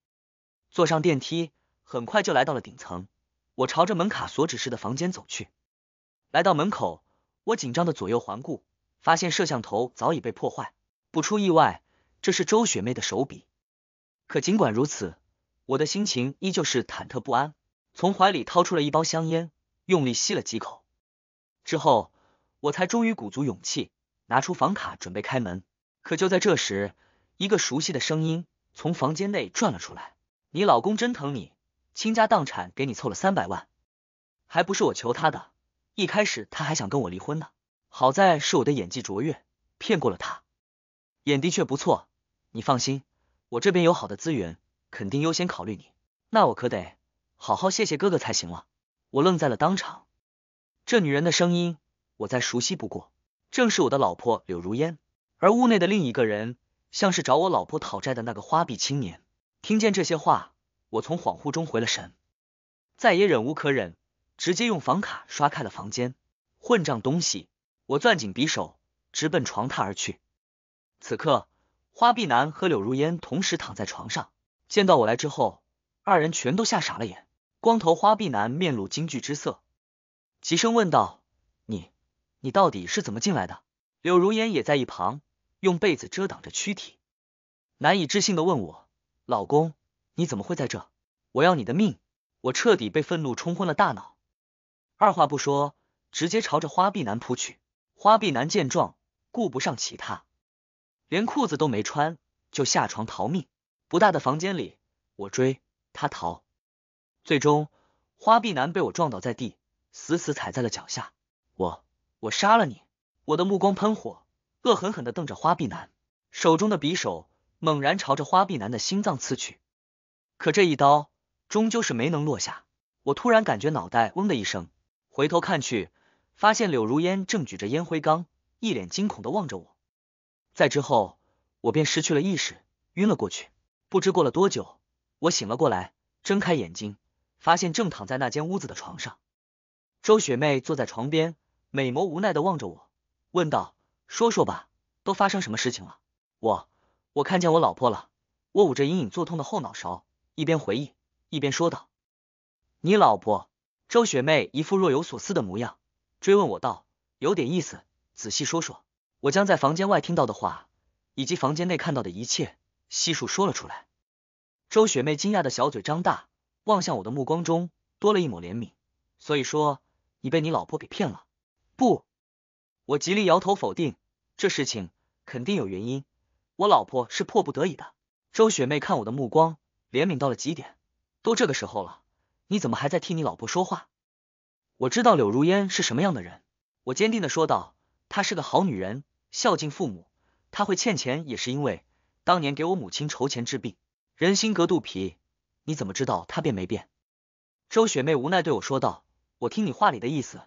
Speaker 1: 坐上电梯，很快就来到了顶层。我朝着门卡所指示的房间走去。来到门口，我紧张的左右环顾，发现摄像头早已被破坏。不出意外，这是周雪妹的手笔。可尽管如此，我的心情依旧是忐忑不安。从怀里掏出了一包香烟，用力吸了几口，之后我才终于鼓足勇气。拿出房卡准备开门，可就在这时，一个熟悉的声音从房间内转了出来：“你老公真疼你，倾家荡产给你凑了三百万，还不是我求他的。一开始他还想跟我离婚呢，好在是我的演技卓越，骗过了他。演的确不错，你放心，我这边有好的资源，肯定优先考虑你。那我可得好好谢谢哥哥才行了。”我愣在了当场，这女人的声音我再熟悉不过。正是我的老婆柳如烟，而屋内的另一个人，像是找我老婆讨债的那个花臂青年。听见这些话，我从恍惚中回了神，再也忍无可忍，直接用房卡刷开了房间。混账东西！我攥紧匕首，直奔床榻而去。此刻，花臂男和柳如烟同时躺在床上，见到我来之后，二人全都吓傻了眼。光头花臂男面露惊惧之色，急声问道：“你？”你到底是怎么进来的？柳如烟也在一旁用被子遮挡着躯体，难以置信的问我：“老公，你怎么会在这？我要你的命！”我彻底被愤怒冲昏了大脑，二话不说，直接朝着花臂男扑去。花臂男见状，顾不上其他，连裤子都没穿就下床逃命。不大的房间里，我追他逃，最终花臂男被我撞倒在地，死死踩在了脚下。我。我杀了你！我的目光喷火，恶狠狠的瞪着花臂男，手中的匕首猛然朝着花臂男的心脏刺去，可这一刀终究是没能落下。我突然感觉脑袋嗡的一声，回头看去，发现柳如烟正举着烟灰缸，一脸惊恐的望着我。在之后，我便失去了意识，晕了过去。不知过了多久，我醒了过来，睁开眼睛，发现正躺在那间屋子的床上。周雪妹坐在床边。美魔无奈的望着我，问道：“说说吧，都发生什么事情了？”我我看见我老婆了。我捂着隐隐作痛的后脑勺，一边回忆，一边说道：“你老婆。”周雪妹一副若有所思的模样，追问我道：“有点意思，仔细说说。”我将在房间外听到的话，以及房间内看到的一切，悉数说了出来。周雪妹惊讶的小嘴张大，望向我的目光中多了一抹怜悯。所以说，你被你老婆给骗了。不，我极力摇头否定，这事情肯定有原因。我老婆是迫不得已的。周雪妹看我的目光怜悯到了极点，都这个时候了，你怎么还在替你老婆说话？我知道柳如烟是什么样的人，我坚定的说道，她是个好女人，孝敬父母。她会欠钱也是因为当年给我母亲筹钱治病。人心隔肚皮，你怎么知道她变没变？周雪妹无奈对我说道，我听你话里的意思。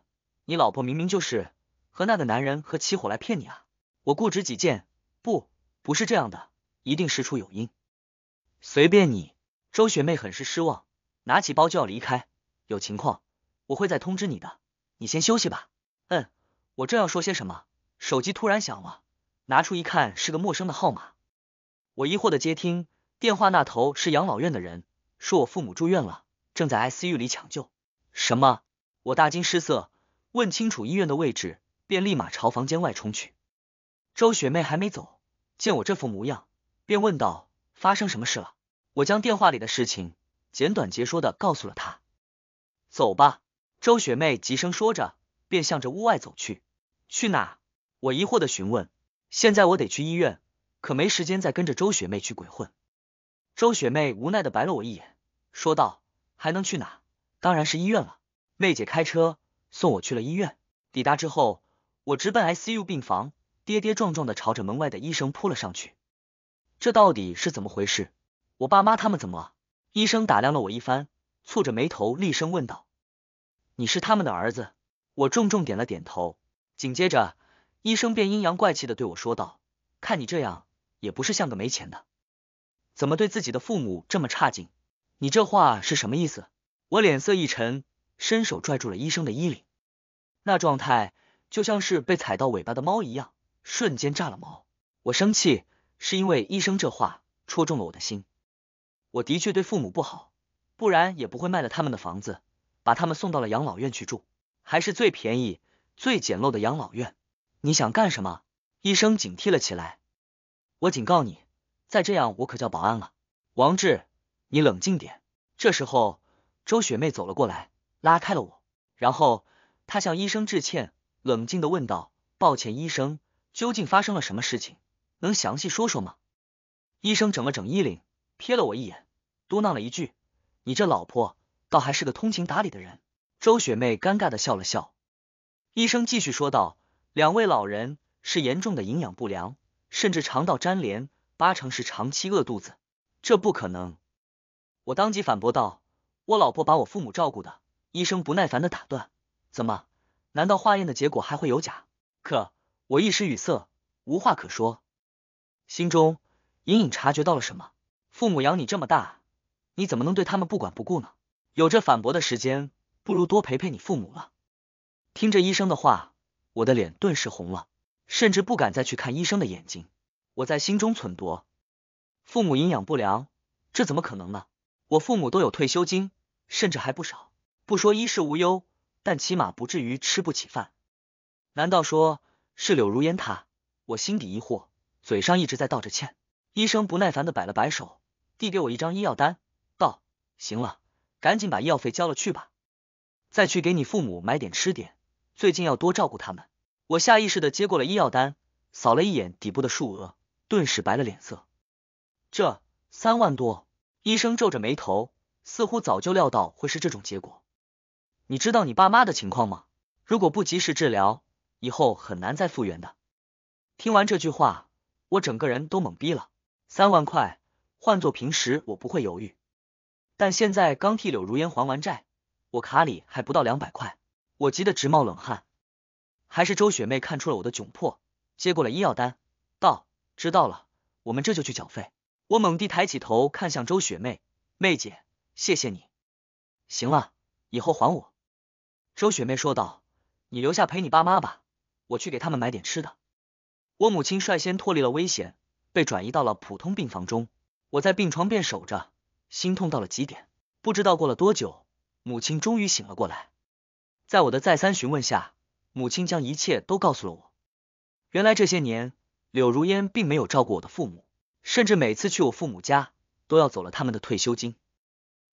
Speaker 1: 你老婆明明就是和那个男人和起火来骗你啊！我固执己见，不，不是这样的，一定事出有因。随便你。周雪妹很是失望，拿起包就要离开。有情况，我会再通知你的。你先休息吧。嗯，我正要说些什么，手机突然响了，拿出一看是个陌生的号码，我疑惑的接听，电话那头是养老院的人，说我父母住院了，正在 ICU 里抢救。什么？我大惊失色。问清楚医院的位置，便立马朝房间外冲去。周雪妹还没走，见我这副模样，便问道：“发生什么事了？”我将电话里的事情简短截说的告诉了她。走吧，周雪妹急声说着，便向着屋外走去。去哪？我疑惑的询问。现在我得去医院，可没时间再跟着周雪妹去鬼混。周雪妹无奈的白了我一眼，说道：“还能去哪？当然是医院了。”妹姐开车。送我去了医院，抵达之后，我直奔 ICU 病房，跌跌撞撞的朝着门外的医生扑了上去。这到底是怎么回事？我爸妈他们怎么了？医生打量了我一番，蹙着眉头厉声问道：“你是他们的儿子？”我重重点了点头。紧接着，医生便阴阳怪气的对我说道：“看你这样，也不是像个没钱的，怎么对自己的父母这么差劲？你这话是什么意思？”我脸色一沉。伸手拽住了医生的衣领，那状态就像是被踩到尾巴的猫一样，瞬间炸了毛。我生气是因为医生这话戳中了我的心。我的确对父母不好，不然也不会卖了他们的房子，把他们送到了养老院去住，还是最便宜、最简陋的养老院。你想干什么？医生警惕了起来。我警告你，再这样我可叫保安了。王志，你冷静点。这时候，周雪妹走了过来。拉开了我，然后他向医生致歉，冷静的问道：“抱歉，医生，究竟发生了什么事情？能详细说说吗？”医生整了整衣领，瞥了我一眼，嘟囔了一句：“你这老婆倒还是个通情达理的人。”周雪妹尴尬的笑了笑。医生继续说道：“两位老人是严重的营养不良，甚至肠道粘连，八成是长期饿肚子。”这不可能！我当即反驳道：“我老婆把我父母照顾的。”医生不耐烦的打断：“怎么？难道化验的结果还会有假？可我一时语塞，无话可说，心中隐隐察觉到了什么。父母养你这么大，你怎么能对他们不管不顾呢？有这反驳的时间，不如多陪陪你父母了。”听着医生的话，我的脸顿时红了，甚至不敢再去看医生的眼睛。我在心中忖度：父母营养不良，这怎么可能呢？我父母都有退休金，甚至还不少。不说衣食无忧，但起码不至于吃不起饭。难道说是柳如烟她？我心底疑惑，嘴上一直在道着歉。医生不耐烦的摆了摆手，递给我一张医药单，道：“行了，赶紧把医药费交了去吧，再去给你父母买点吃点，最近要多照顾他们。”我下意识的接过了医药单，扫了一眼底部的数额，顿时白了脸色。这三万多！医生皱着眉头，似乎早就料到会是这种结果。你知道你爸妈的情况吗？如果不及时治疗，以后很难再复原的。听完这句话，我整个人都懵逼了。三万块，换做平时我不会犹豫，但现在刚替柳如烟还完债，我卡里还不到两百块，我急得直冒冷汗。还是周雪妹看出了我的窘迫，接过了医药单，道：“知道了，我们这就去缴费。”我猛地抬起头看向周雪妹，妹姐，谢谢你。行了，以后还我。周雪梅说道：“你留下陪你爸妈吧，我去给他们买点吃的。”我母亲率先脱离了危险，被转移到了普通病房中。我在病床边守着，心痛到了极点。不知道过了多久，母亲终于醒了过来。在我的再三询问下，母亲将一切都告诉了我。原来这些年，柳如烟并没有照顾我的父母，甚至每次去我父母家都要走了他们的退休金。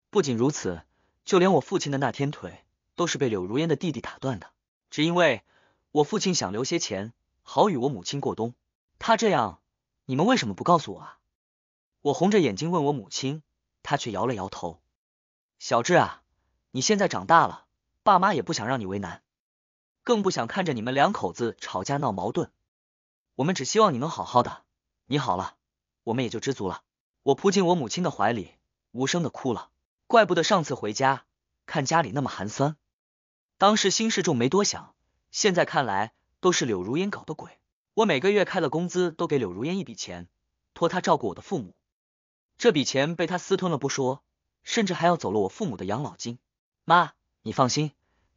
Speaker 1: 不仅如此，就连我父亲的那天腿。都是被柳如烟的弟弟打断的，只因为我父亲想留些钱，好与我母亲过冬。他这样，你们为什么不告诉我啊？我红着眼睛问我母亲，她却摇了摇头。小志啊，你现在长大了，爸妈也不想让你为难，更不想看着你们两口子吵架闹矛盾。我们只希望你能好好的，你好了，我们也就知足了。我扑进我母亲的怀里，无声的哭了。怪不得上次回家看家里那么寒酸。当时心事重，没多想。现在看来，都是柳如烟搞的鬼。我每个月开了工资都给柳如烟一笔钱，托她照顾我的父母。这笔钱被她私吞了不说，甚至还要走了我父母的养老金。妈，你放心，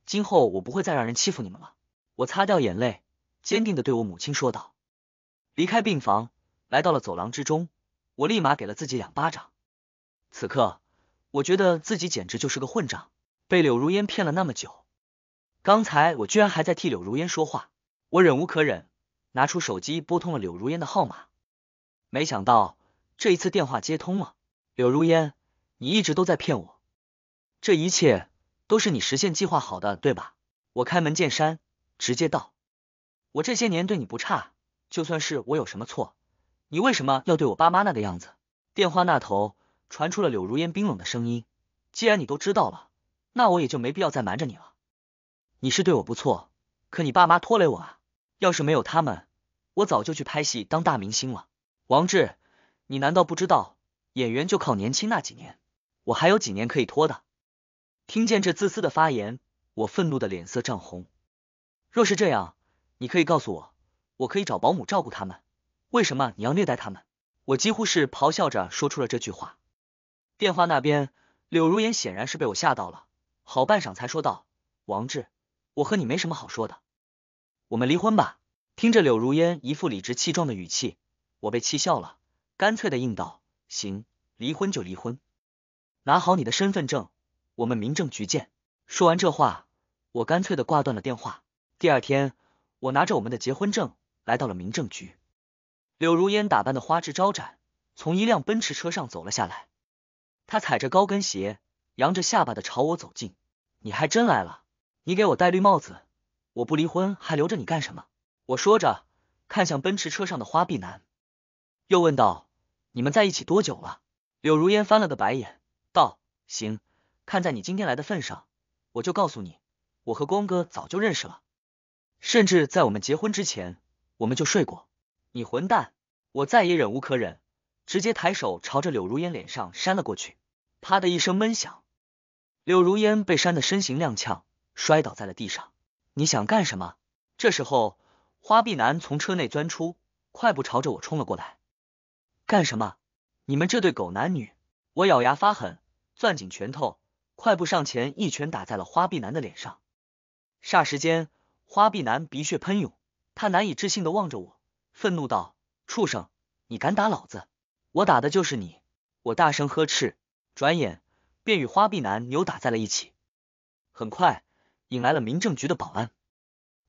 Speaker 1: 今后我不会再让人欺负你们了。我擦掉眼泪，坚定的对我母亲说道。离开病房，来到了走廊之中，我立马给了自己两巴掌。此刻，我觉得自己简直就是个混账，被柳如烟骗了那么久。刚才我居然还在替柳如烟说话，我忍无可忍，拿出手机拨通了柳如烟的号码。没想到这一次电话接通了，柳如烟，你一直都在骗我，这一切都是你实现计划好的，对吧？我开门见山，直接道：我这些年对你不差，就算是我有什么错，你为什么要对我爸妈那个样子？电话那头传出了柳如烟冰冷的声音：既然你都知道了，那我也就没必要再瞒着你了。你是对我不错，可你爸妈拖累我啊！要是没有他们，我早就去拍戏当大明星了。王志，你难道不知道演员就靠年轻那几年？我还有几年可以拖的。听见这自私的发言，我愤怒的脸色涨红。若是这样，你可以告诉我，我可以找保姆照顾他们。为什么你要虐待他们？我几乎是咆哮着说出了这句话。电话那边，柳如烟显然是被我吓到了，好半晌才说道：“王志。”我和你没什么好说的，我们离婚吧。听着柳如烟一副理直气壮的语气，我被气笑了，干脆的应道：“行，离婚就离婚。”拿好你的身份证，我们民政局见。说完这话，我干脆的挂断了电话。第二天，我拿着我们的结婚证来到了民政局。柳如烟打扮的花枝招展，从一辆奔驰车上走了下来，她踩着高跟鞋，扬着下巴的朝我走近。你还真来了。你给我戴绿帽子，我不离婚还留着你干什么？我说着，看向奔驰车上的花臂男，又问道：“你们在一起多久了？”柳如烟翻了个白眼，道：“行，看在你今天来的份上，我就告诉你，我和光哥早就认识了，甚至在我们结婚之前，我们就睡过。”你混蛋！我再也忍无可忍，直接抬手朝着柳如烟脸上扇了过去，啪的一声闷响，柳如烟被扇的身形踉跄。摔倒在了地上。你想干什么？这时候，花臂男从车内钻出，快步朝着我冲了过来。干什么？你们这对狗男女！我咬牙发狠，攥紧拳头，快步上前，一拳打在了花臂男的脸上。霎时间，花臂男鼻血喷涌，他难以置信的望着我，愤怒道：“畜生，你敢打老子？我打的就是你！”我大声呵斥。转眼便与花臂男扭打在了一起。很快。引来了民政局的保安，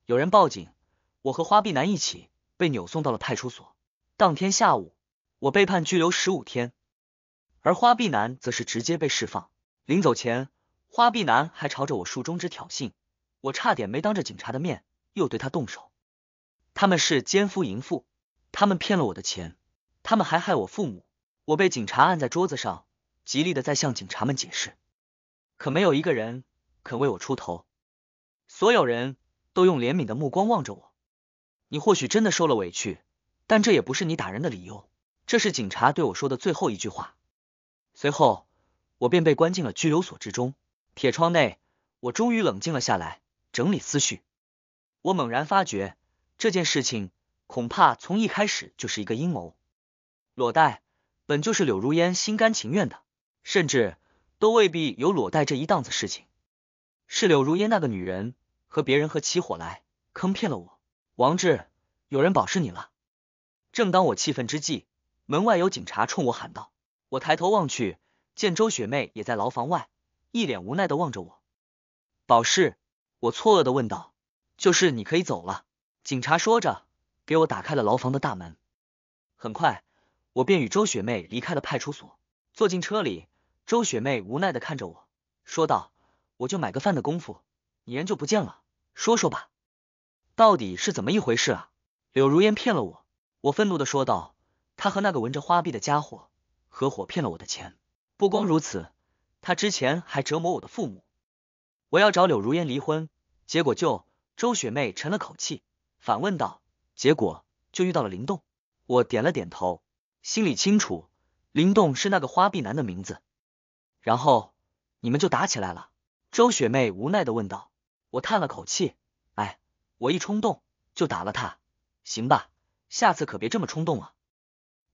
Speaker 1: 有人报警，我和花臂男一起被扭送到了派出所。当天下午，我被判拘留十五天，而花臂男则是直接被释放。临走前，花臂男还朝着我竖中指挑衅，我差点没当着警察的面又对他动手。他们是奸夫淫妇，他们骗了我的钱，他们还害我父母。我被警察按在桌子上，极力的在向警察们解释，可没有一个人肯为我出头。所有人都用怜悯的目光望着我。你或许真的受了委屈，但这也不是你打人的理由。这是警察对我说的最后一句话。随后，我便被关进了拘留所之中。铁窗内，我终于冷静了下来，整理思绪。我猛然发觉，这件事情恐怕从一开始就是一个阴谋。裸贷本就是柳如烟心甘情愿的，甚至都未必有裸贷这一档子事情。是柳如烟那个女人。和别人合起伙来，坑骗了我。王志，有人保释你了。正当我气愤之际，门外有警察冲我喊道：“我抬头望去，见周雪妹也在牢房外，一脸无奈的望着我。”保释？我错愕的问道：“就是你可以走了。”警察说着，给我打开了牢房的大门。很快，我便与周雪妹离开了派出所，坐进车里。周雪妹无奈的看着我，说道：“我就买个饭的功夫。”人就不见了，说说吧，到底是怎么一回事啊？柳如烟骗了我，我愤怒的说道。他和那个纹着花臂的家伙合伙骗了我的钱，不光如此，他之前还折磨我的父母。我要找柳如烟离婚，结果就……周雪妹沉了口气，反问道：“结果就遇到了林动？”我点了点头，心里清楚，林动是那个花臂男的名字。然后你们就打起来了？周雪妹无奈的问道。我叹了口气，哎，我一冲动就打了他，行吧，下次可别这么冲动了。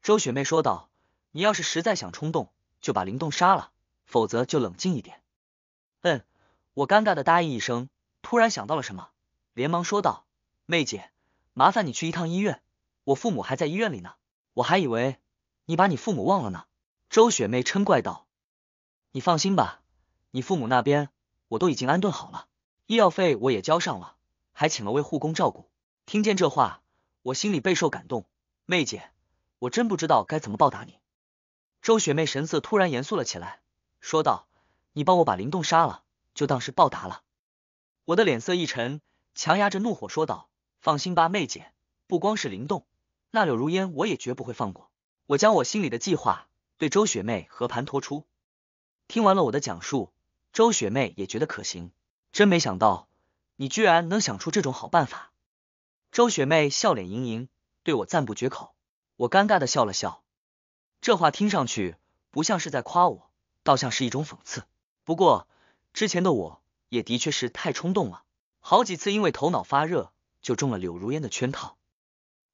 Speaker 1: 周雪妹说道：“你要是实在想冲动，就把林动杀了，否则就冷静一点。”嗯，我尴尬的答应一声，突然想到了什么，连忙说道：“妹姐，麻烦你去一趟医院，我父母还在医院里呢。我还以为你把你父母忘了呢。”周雪妹嗔怪道：“你放心吧，你父母那边我都已经安顿好了。”医药费我也交上了，还请了位护工照顾。听见这话，我心里备受感动。妹姐，我真不知道该怎么报答你。周雪妹神色突然严肃了起来，说道：“你帮我把林动杀了，就当是报答了。”我的脸色一沉，强压着怒火说道：“放心吧，妹姐，不光是林动，那柳如烟我也绝不会放过。”我将我心里的计划对周雪妹和盘托出。听完了我的讲述，周雪妹也觉得可行。真没想到，你居然能想出这种好办法。周雪妹笑脸盈盈，对我赞不绝口。我尴尬的笑了笑，这话听上去不像是在夸我，倒像是一种讽刺。不过之前的我也的确是太冲动了，好几次因为头脑发热就中了柳如烟的圈套。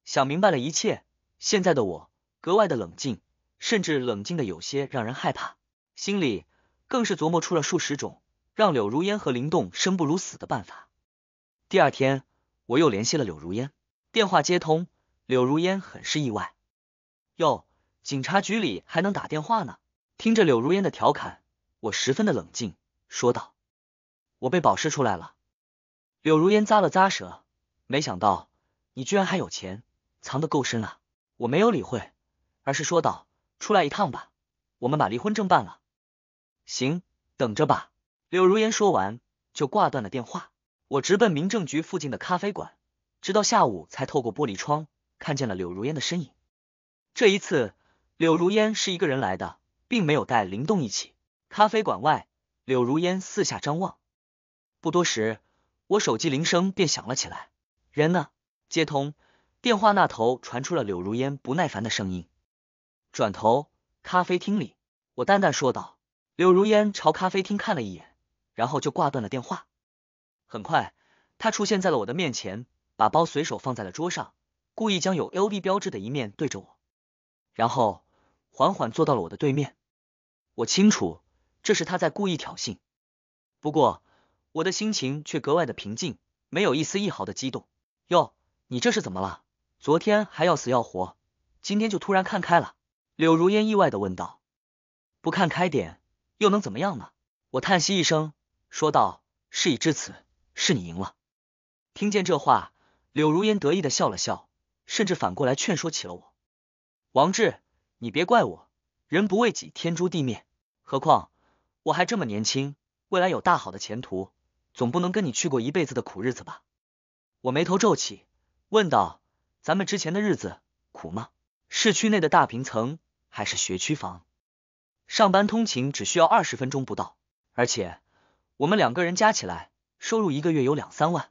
Speaker 1: 想明白了一切，现在的我格外的冷静，甚至冷静的有些让人害怕。心里更是琢磨出了数十种。让柳如烟和林动生不如死的办法。第二天，我又联系了柳如烟，电话接通，柳如烟很是意外。哟，警察局里还能打电话呢？听着柳如烟的调侃，我十分的冷静，说道：“我被保释出来了。”柳如烟咂了咂舌，没想到你居然还有钱，藏得够深啊！我没有理会，而是说道：“出来一趟吧，我们把离婚证办了。”行，等着吧。柳如烟说完，就挂断了电话。我直奔民政局附近的咖啡馆，直到下午才透过玻璃窗看见了柳如烟的身影。这一次，柳如烟是一个人来的，并没有带林动一起。咖啡馆外，柳如烟四下张望。不多时，我手机铃声便响了起来。人呢？接通，电话那头传出了柳如烟不耐烦的声音。转头，咖啡厅里，我淡淡说道。柳如烟朝咖啡厅看了一眼。然后就挂断了电话。很快，他出现在了我的面前，把包随手放在了桌上，故意将有 LV 标志的一面对着我，然后缓缓坐到了我的对面。我清楚，这是他在故意挑衅。不过，我的心情却格外的平静，没有一丝一毫的激动。哟，你这是怎么了？昨天还要死要活，今天就突然看开了？柳如烟意外的问道。不看开点，又能怎么样呢？我叹息一声。说道：“事已至此，是你赢了。”听见这话，柳如烟得意的笑了笑，甚至反过来劝说起了我：“王志，你别怪我，人不为己，天诛地灭。何况我还这么年轻，未来有大好的前途，总不能跟你去过一辈子的苦日子吧？”我眉头皱起，问道：“咱们之前的日子苦吗？市区内的大平层还是学区房，上班通勤只需要二十分钟不到，而且。”我们两个人加起来收入一个月有两三万，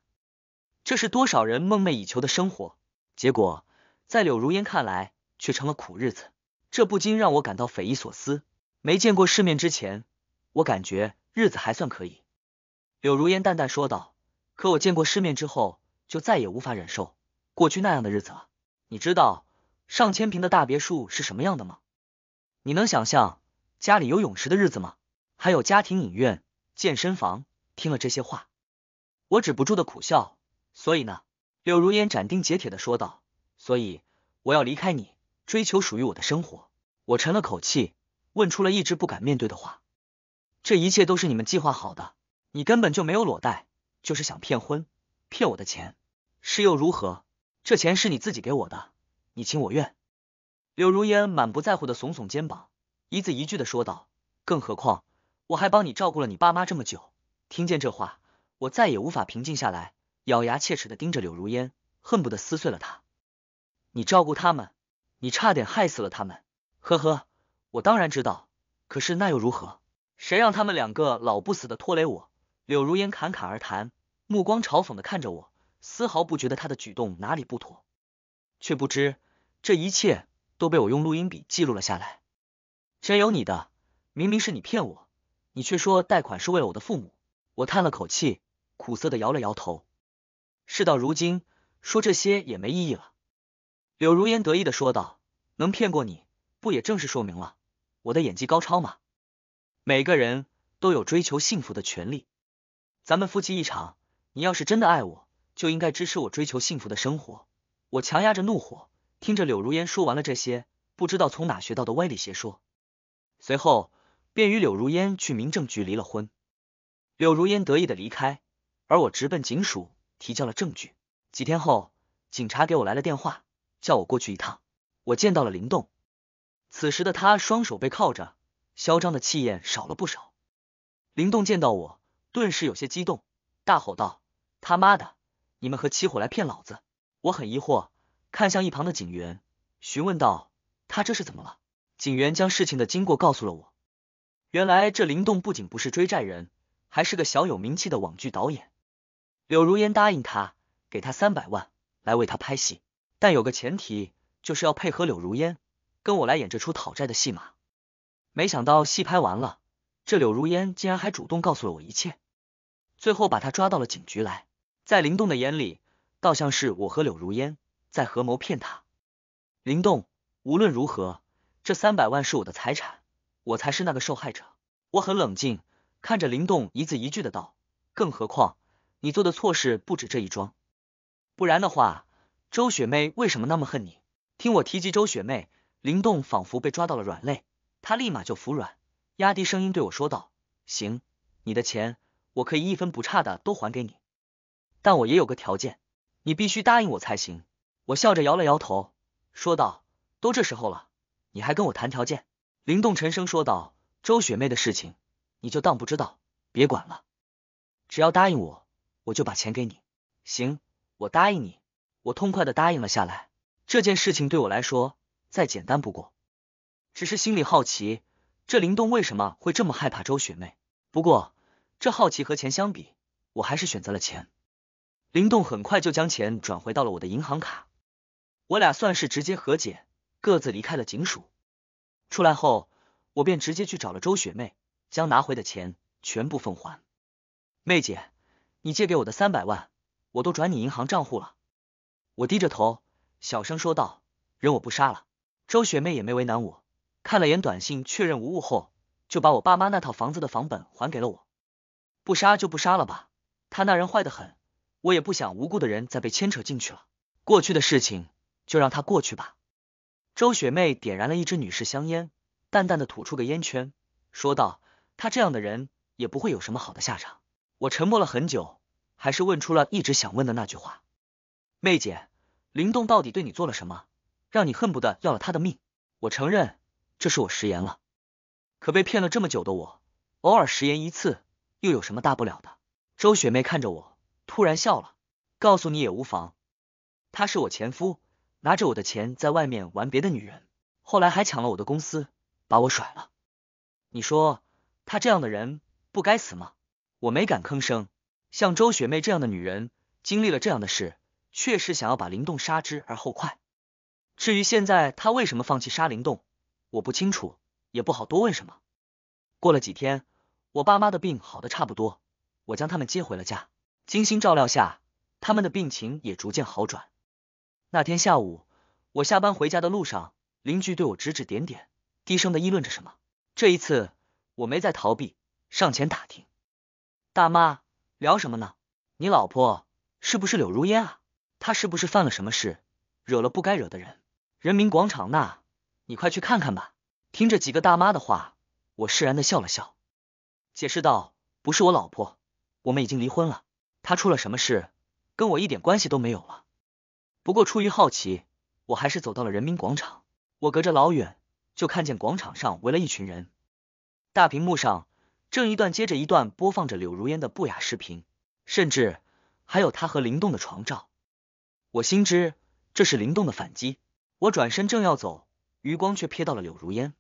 Speaker 1: 这是多少人梦寐以求的生活，结果在柳如烟看来却成了苦日子，这不禁让我感到匪夷所思。没见过世面之前，我感觉日子还算可以。柳如烟淡淡说道：“可我见过世面之后，就再也无法忍受过去那样的日子了。你知道上千平的大别墅是什么样的吗？你能想象家里有泳池的日子吗？还有家庭影院。”健身房听了这些话，我止不住的苦笑。所以呢，柳如烟斩钉截铁的说道：“所以我要离开你，追求属于我的生活。”我沉了口气，问出了一直不敢面对的话：“这一切都是你们计划好的，你根本就没有裸贷，就是想骗婚、骗我的钱。是又如何？这钱是你自己给我的，你情我愿。”柳如烟满不在乎的耸耸肩膀，一字一句的说道：“更何况……”我还帮你照顾了你爸妈这么久，听见这话，我再也无法平静下来，咬牙切齿的盯着柳如烟，恨不得撕碎了她。你照顾他们，你差点害死了他们。呵呵，我当然知道，可是那又如何？谁让他们两个老不死的拖累我？柳如烟侃侃而谈，目光嘲讽的看着我，丝毫不觉得他的举动哪里不妥，却不知这一切都被我用录音笔记录了下来。真有你的，明明是你骗我！你却说贷款是为了我的父母，我叹了口气，苦涩的摇了摇头。事到如今，说这些也没意义了。柳如烟得意的说道：“能骗过你，不也正是说明了我的演技高超吗？”每个人都有追求幸福的权利。咱们夫妻一场，你要是真的爱我，就应该支持我追求幸福的生活。我强压着怒火，听着柳如烟说完了这些不知道从哪学到的歪理邪说，随后。便与柳如烟去民政局离了婚，柳如烟得意的离开，而我直奔警署提交了证据。几天后，警察给我来了电话，叫我过去一趟。我见到了林动，此时的他双手被铐着，嚣张的气焰少了不少。林动见到我，顿时有些激动，大吼道：“他妈的，你们和起火来骗老子！”我很疑惑，看向一旁的警员，询问道：“他这是怎么了？”警员将事情的经过告诉了我。原来这林动不仅不是追债人，还是个小有名气的网剧导演。柳如烟答应他，给他三百万来为他拍戏，但有个前提，就是要配合柳如烟跟我来演这出讨债的戏码。没想到戏拍完了，这柳如烟竟然还主动告诉了我一切，最后把他抓到了警局来。在林动的眼里，倒像是我和柳如烟在合谋骗他。林动，无论如何，这三百万是我的财产。我才是那个受害者，我很冷静，看着林动一字一句的道。更何况，你做的错事不止这一桩，不然的话，周雪妹为什么那么恨你？听我提及周雪妹，林动仿佛被抓到了软肋，他立马就服软，压低声音对我说道：“行，你的钱我可以一分不差的都还给你，但我也有个条件，你必须答应我才行。”我笑着摇了摇头，说道：“都这时候了，你还跟我谈条件？”林动沉声说道：“周雪妹的事情，你就当不知道，别管了。只要答应我，我就把钱给你。行，我答应你。”我痛快的答应了下来。这件事情对我来说再简单不过，只是心里好奇，这林动为什么会这么害怕周雪妹。不过这好奇和钱相比，我还是选择了钱。林动很快就将钱转回到了我的银行卡，我俩算是直接和解，各自离开了警署。出来后，我便直接去找了周雪妹，将拿回的钱全部奉还。妹姐，你借给我的三百万，我都转你银行账户了。我低着头，小声说道：“人我不杀了。”周雪妹也没为难我，看了眼短信确认无误后，就把我爸妈那套房子的房本还给了我。不杀就不杀了吧，他那人坏得很，我也不想无辜的人再被牵扯进去了。过去的事情就让他过去吧。周雪妹点燃了一支女士香烟，淡淡的吐出个烟圈，说道：“她这样的人也不会有什么好的下场。”我沉默了很久，还是问出了一直想问的那句话：“妹姐，林动到底对你做了什么，让你恨不得要了他的命？”我承认，这是我食言了，可被骗了这么久的我，偶尔食言一次又有什么大不了的？周雪妹看着我，突然笑了：“告诉你也无妨，他是我前夫。”拿着我的钱在外面玩别的女人，后来还抢了我的公司，把我甩了。你说他这样的人不该死吗？我没敢吭声。像周雪梅这样的女人，经历了这样的事，确实想要把林动杀之而后快。至于现在她为什么放弃杀林动，我不清楚，也不好多问什么。过了几天，我爸妈的病好的差不多，我将他们接回了家，精心照料下，他们的病情也逐渐好转。那天下午，我下班回家的路上，邻居对我指指点点，低声的议论着什么。这一次，我没再逃避，上前打听。大妈，聊什么呢？你老婆是不是柳如烟啊？她是不是犯了什么事，惹了不该惹的人？人民广场那，你快去看看吧。听着几个大妈的话，我释然的笑了笑，解释道：“不是我老婆，我们已经离婚了。她出了什么事，跟我一点关系都没有了。”不过出于好奇，我还是走到了人民广场。我隔着老远就看见广场上围了一群人，大屏幕上正一段接着一段播放着柳如烟的不雅视频，甚至还有她和林动的床照。我心知这是林动的反击，我转身正要走，余光却瞥到了柳如烟。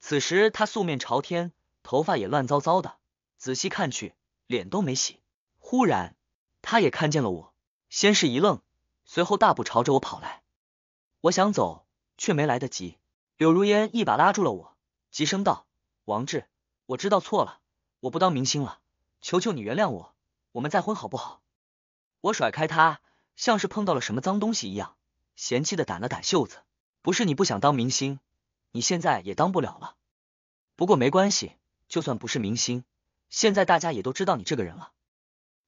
Speaker 1: 此时她素面朝天，头发也乱糟糟的，仔细看去脸都没洗。忽然，她也看见了我，先是一愣。随后大步朝着我跑来，我想走，却没来得及。柳如烟一把拉住了我，急声道：“王志，我知道错了，我不当明星了，求求你原谅我，我们再婚好不好？”我甩开他，像是碰到了什么脏东西一样，嫌弃的掸了掸袖子。不是你不想当明星，你现在也当不了了。不过没关系，就算不是明星，现在大家也都知道你这个人了。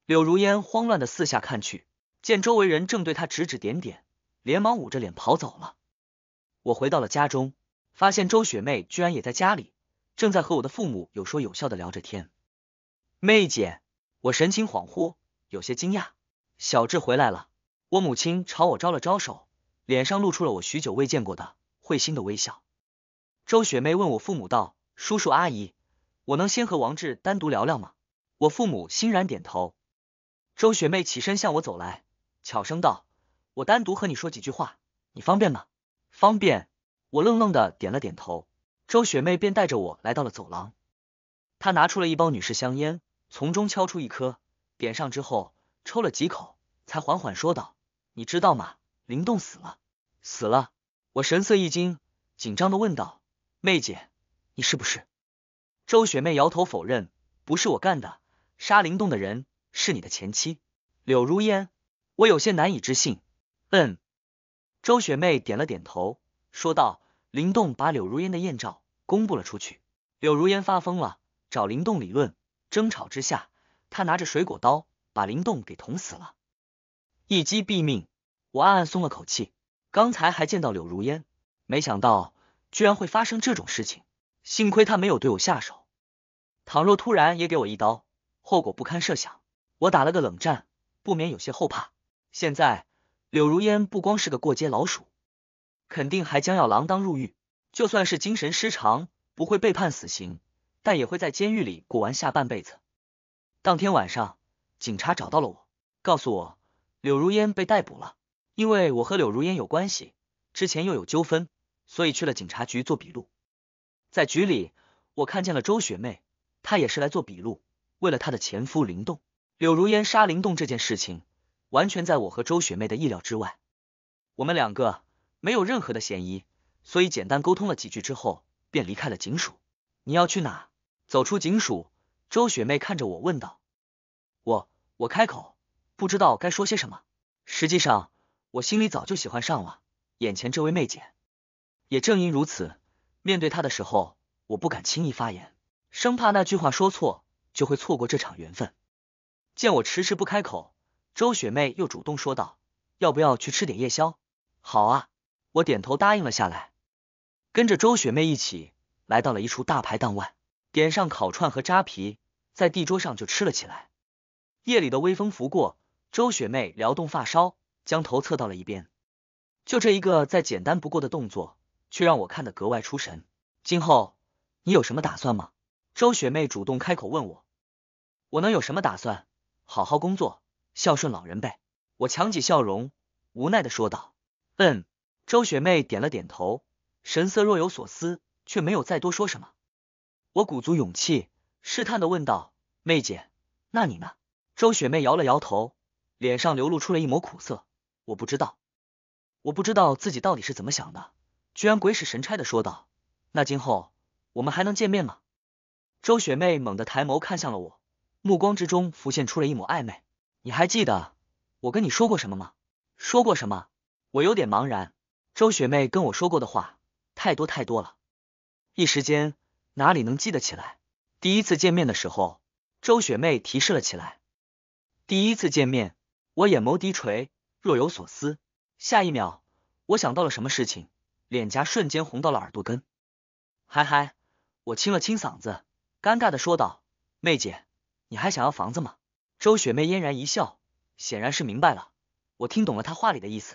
Speaker 1: 柳如烟慌乱的四下看去。见周围人正对他指指点点，连忙捂着脸跑走了。我回到了家中，发现周雪妹居然也在家里，正在和我的父母有说有笑的聊着天。妹姐，我神情恍惚，有些惊讶。小智回来了，我母亲朝我招了招手，脸上露出了我许久未见过的会心的微笑。周雪妹问我父母道：“叔叔阿姨，我能先和王志单独聊聊吗？”我父母欣然点头。周雪妹起身向我走来。悄声道：“我单独和你说几句话，你方便吗？”方便。我愣愣的点了点头。周雪妹便带着我来到了走廊。她拿出了一包女士香烟，从中敲出一颗，点上之后抽了几口，才缓缓说道：“你知道吗？灵动死了，死了。”我神色一惊，紧张的问道：“妹姐，你是不是？”周雪妹摇头否认：“不是我干的，杀灵动的人是你的前妻柳如烟。”我有些难以置信，嗯，周雪妹点了点头，说道：“林动把柳如烟的艳照公布了出去，柳如烟发疯了，找林动理论，争吵之下，她拿着水果刀把林动给捅死了，一击毙命。”我暗暗松了口气，刚才还见到柳如烟，没想到居然会发生这种事情，幸亏他没有对我下手，倘若突然也给我一刀，后果不堪设想。我打了个冷战，不免有些后怕。现在，柳如烟不光是个过街老鼠，肯定还将要锒铛入狱。就算是精神失常，不会被判死刑，但也会在监狱里过完下半辈子。当天晚上，警察找到了我，告诉我柳如烟被逮捕了，因为我和柳如烟有关系，之前又有纠纷，所以去了警察局做笔录。在局里，我看见了周雪妹，她也是来做笔录，为了她的前夫林动。柳如烟杀林动这件事情。完全在我和周雪妹的意料之外，我们两个没有任何的嫌疑，所以简单沟通了几句之后，便离开了警署。你要去哪？走出警署，周雪妹看着我问道。我我开口，不知道该说些什么。实际上，我心里早就喜欢上了眼前这位妹姐。也正因如此，面对她的时候，我不敢轻易发言，生怕那句话说错，就会错过这场缘分。见我迟迟不开口。周雪妹又主动说道：“要不要去吃点夜宵？”“好啊！”我点头答应了下来，跟着周雪妹一起来到了一处大排档外，点上烤串和扎啤，在地桌上就吃了起来。夜里的微风拂过，周雪妹撩动发梢，将头侧到了一边。就这一个再简单不过的动作，却让我看得格外出神。今后你有什么打算吗？周雪妹主动开口问我：“我能有什么打算？好好工作。”孝顺老人呗，我强挤笑容，无奈的说道：“嗯。”周雪妹点了点头，神色若有所思，却没有再多说什么。我鼓足勇气，试探的问道：“妹姐，那你呢？”周雪妹摇了摇头，脸上流露出了一抹苦涩。我不知道，我不知道自己到底是怎么想的，居然鬼使神差的说道：“那今后我们还能见面吗？”周雪妹猛地抬眸看向了我，目光之中浮现出了一抹暧昧。你还记得我跟你说过什么吗？说过什么？我有点茫然。周雪妹跟我说过的话太多太多了，一时间哪里能记得起来？第一次见面的时候，周雪妹提示了起来。第一次见面，我眼眸低垂，若有所思。下一秒，我想到了什么事情，脸颊瞬间红到了耳朵根。嗨嗨，我清了清嗓子，尴尬的说道：“妹姐，你还想要房子吗？”周雪妹嫣然一笑，显然是明白了，我听懂了她话里的意思。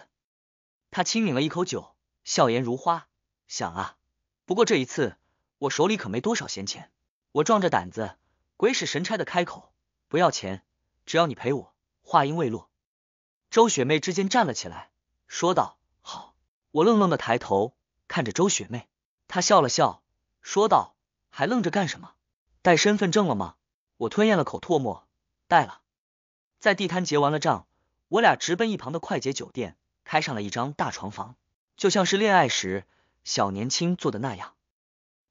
Speaker 1: 她轻抿了一口酒，笑颜如花。想啊，不过这一次我手里可没多少闲钱。我壮着胆子，鬼使神差的开口：“不要钱，只要你陪我。”话音未落，周雪妹之间站了起来，说道：“好。”我愣愣的抬头看着周雪妹，她笑了笑，说道：“还愣着干什么？带身份证了吗？”我吞咽了口唾沫。带了，在地摊结完了账，我俩直奔一旁的快捷酒店，开上了一张大床房，就像是恋爱时小年轻做的那样。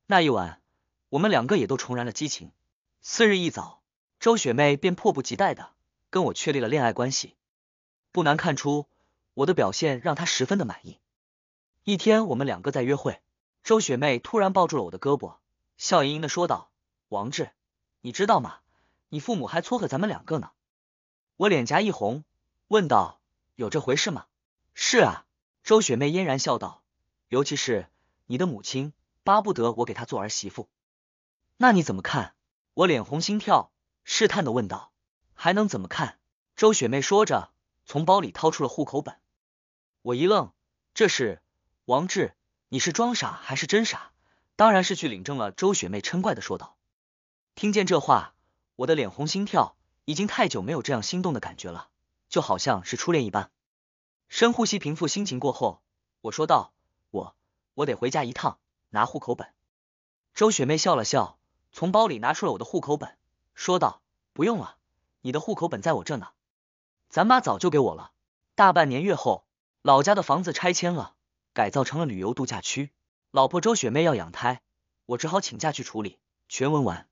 Speaker 1: 那一晚，我们两个也都重燃了激情。次日一早，周雪妹便迫不及待的跟我确立了恋爱关系。不难看出，我的表现让她十分的满意。一天，我们两个在约会，周雪妹突然抱住了我的胳膊，笑盈盈的说道：“王志，你知道吗？”你父母还撮合咱们两个呢，我脸颊一红，问道：“有这回事吗？”“是啊。”周雪妹嫣然笑道，“尤其是你的母亲，巴不得我给她做儿媳妇。”“那你怎么看？”我脸红心跳，试探的问道。“还能怎么看？”周雪妹说着，从包里掏出了户口本。我一愣：“这是王志，你是装傻还是真傻？”“当然是去领证了。”周雪妹嗔怪的说道。听见这话。我的脸红心跳，已经太久没有这样心动的感觉了，就好像是初恋一般。深呼吸，平复心情过后，我说道：“我我得回家一趟，拿户口本。”周雪妹笑了笑，从包里拿出了我的户口本，说道：“不用了，你的户口本在我这呢。咱妈早就给我了。大半年月后，老家的房子拆迁了，改造成了旅游度假区。老婆周雪妹要养胎，我只好请假去处理。”全文完。